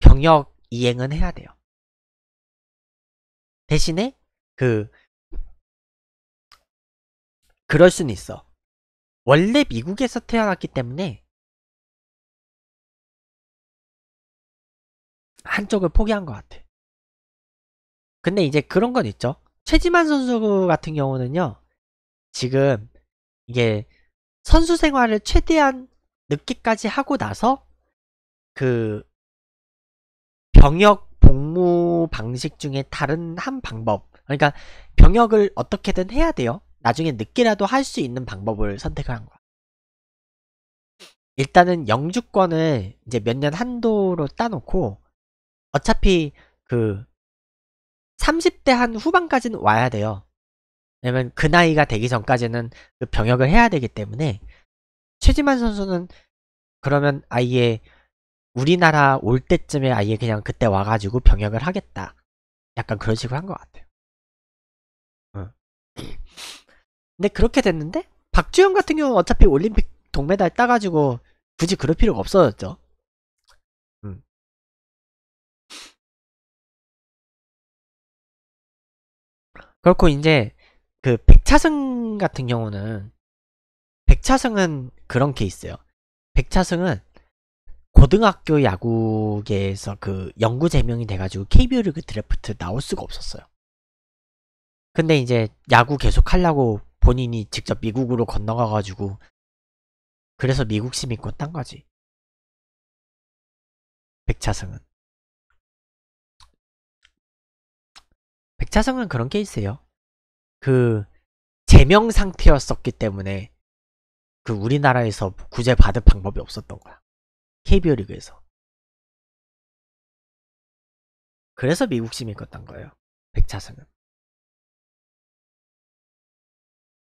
병역 이행은 해야 돼요. 대신에 그 그럴 수는 있어. 원래 미국에서 태어났기 때문에 한쪽을 포기한 것 같아. 근데 이제 그런 건 있죠. 최지만 선수 같은 경우는요, 지금 이게 선수 생활을 최대한 늦게까지 하고 나서 그 병역 복무 방식 중에 다른 한 방법, 그러니까 병역을 어떻게든 해야 돼요. 나중에 늦게라도 할 수 있는 방법을 선택을 한 거야. 일단은 영주권을 이제 몇 년 한도로 따놓고 어차피 그 30대 한 후반까지는 와야 돼요. 왜냐면 그 나이가 되기 전까지는 그 병역을 해야 되기 때문에 최지만 선수는 그러면 아예 우리나라 올 때쯤에 아예 그냥 그때 와가지고 병역을 하겠다. 약간 그런 식으로 한 것 같아요. 응. 어. 근데 그렇게 됐는데 박주영 같은 경우는 어차피 올림픽 동메달 따가지고 굳이 그럴 필요가 없어졌죠. 그렇고 이제 그 백차승 같은 경우는 백차승은 그런 케이스예요. 백차승은 고등학교 야구계에서 그 연구 제명이 돼가지고 KBO 리그 드래프트 나올 수가 없었어요. 근데 이제 야구 계속 하려고 본인이 직접 미국으로 건너가가지고 그래서 미국심 있고 딴 거지. 백차승은. 백차성은 그런 케이스예요. 그 제명 상태였었기 때문에 그 우리나라에서 구제 받을 방법이 없었던 거야. KBO 리그에서. 그래서 미국 시민 껐던 거예요. 백차성은.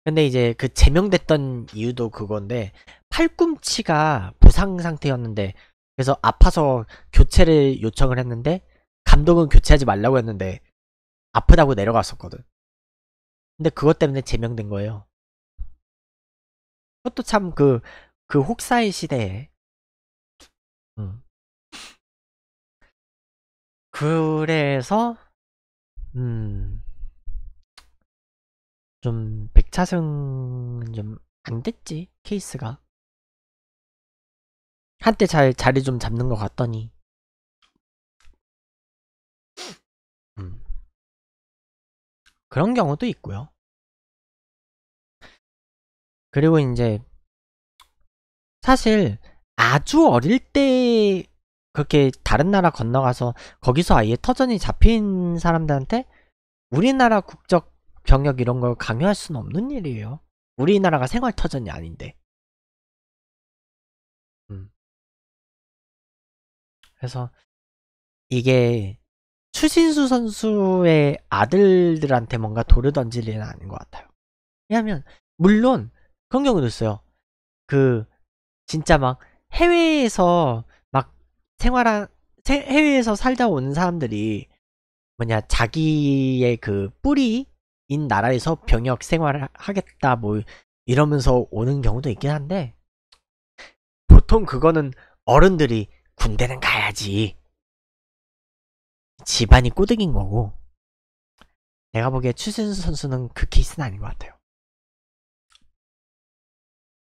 근데 이제 그 제명됐던 이유도 그건데 팔꿈치가 부상 상태였는데 그래서 아파서 교체를 요청을 했는데 감독은 교체하지 말라고 했는데 아프다고 내려갔었거든. 근데 그것 때문에 제명된 거예요. 그것도 참 그, 그 혹사의 시대에. 음. 그래서, 음, 좀, 백차승좀 안 됐지, 케이스가. 한때 잘, 자리 좀 잡는 것 같더니. 그런 경우도 있고요. 그리고 이제 사실 아주 어릴 때 그렇게 다른 나라 건너가서 거기서 아예 터전이 잡힌 사람들한테 우리나라 국적 병역 이런 걸 강요할 수는 없는 일이에요. 우리나라가 생활 터전이 아닌데. 음. 그래서 이게 추신수 선수의 아들들한테 뭔가 돌을 던질 일은 아닌 것 같아요. 왜냐하면 물론 그런 경우도 있어요. 그 진짜 막 해외에서 막 생활한 해외에서 살다 온 사람들이 뭐냐 자기의 그 뿌리인 나라에서 병역 생활을 하겠다 뭐 이러면서 오는 경우도 있긴 한데 보통 그거는 어른들이 군대는 가야지 집안이 꼬득인 거고 내가 보기에 추신수 선수는 그 케이스는 아닌 것 같아요.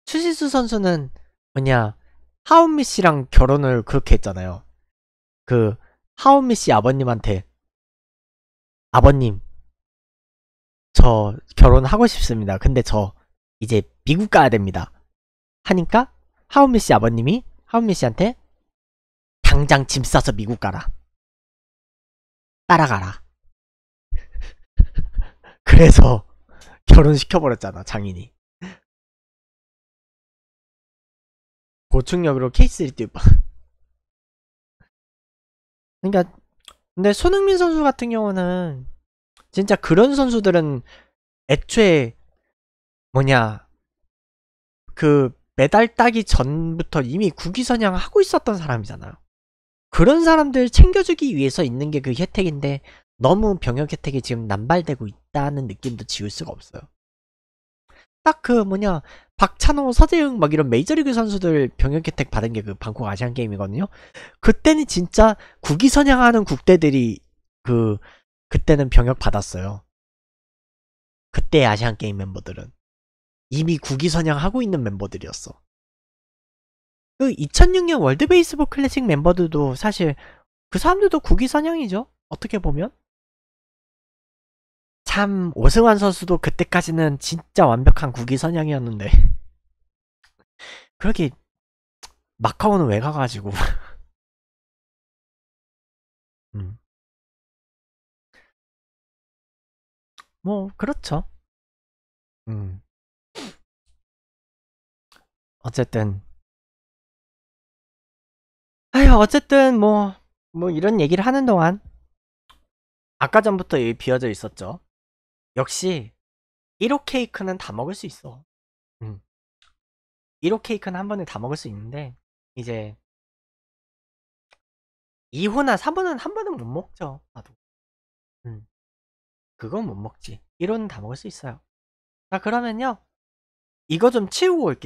추신수 선수는 뭐냐 하은미 씨랑 결혼을 그렇게 했잖아요. 그 하은미 씨 아버님한테 아버님 저 결혼하고 싶습니다. 근데 저 이제 미국 가야 됩니다. 하니까 하은미 씨 아버님이 하은미 씨한테 당장 짐 싸서 미국 가라. 따라가라. 그래서 결혼시켜버렸잖아, 장인이. 고충력으로 케이스를 띄우봐. 그러니까 근데 손흥민 선수 같은 경우는 진짜 그런 선수들은 애초에 뭐냐 그 메달 따기 전부터 이미 국위선양 하고 있었던 사람이잖아요. 그런 사람들 챙겨주기 위해서 있는 게 그 혜택인데 너무 병역 혜택이 지금 남발되고 있다는 느낌도 지울 수가 없어요. 딱 그 뭐냐 박찬호, 서재흥 막 이런 메이저리그 선수들 병역 혜택 받은 게 그 방콕 아시안 게임이거든요. 그때는 진짜 국위 선양하는 국대들이 그 그때는 병역 받았어요. 그때 아시안 게임 멤버들은 이미 국위 선양하고 있는 멤버들이었어. 그 2006년 월드 베이스볼 클래식 멤버들도 사실 그 사람들도 국위 선양이죠. 어떻게 보면 참 오승환 선수도 그때까지는 진짜 완벽한 국위 선양이었는데 그렇게 마카오는 왜 가가지고 음. 뭐 그렇죠. 음. 어쨌든 아휴 어쨌든 뭐뭐 뭐 이런 얘기를 하는 동안 아까 전부터 여기 비어져 있었죠 역시 1호 케이크는 다 먹을 수 있어 음. 1호 케이크는 한 번에 다 먹을 수 있는데 이제 2호나 3호는 한 번은 못 먹죠 나도 음. 그건 못 먹지 1호는 다 먹을 수 있어요 자 그러면요 이거 좀 치우고 올게요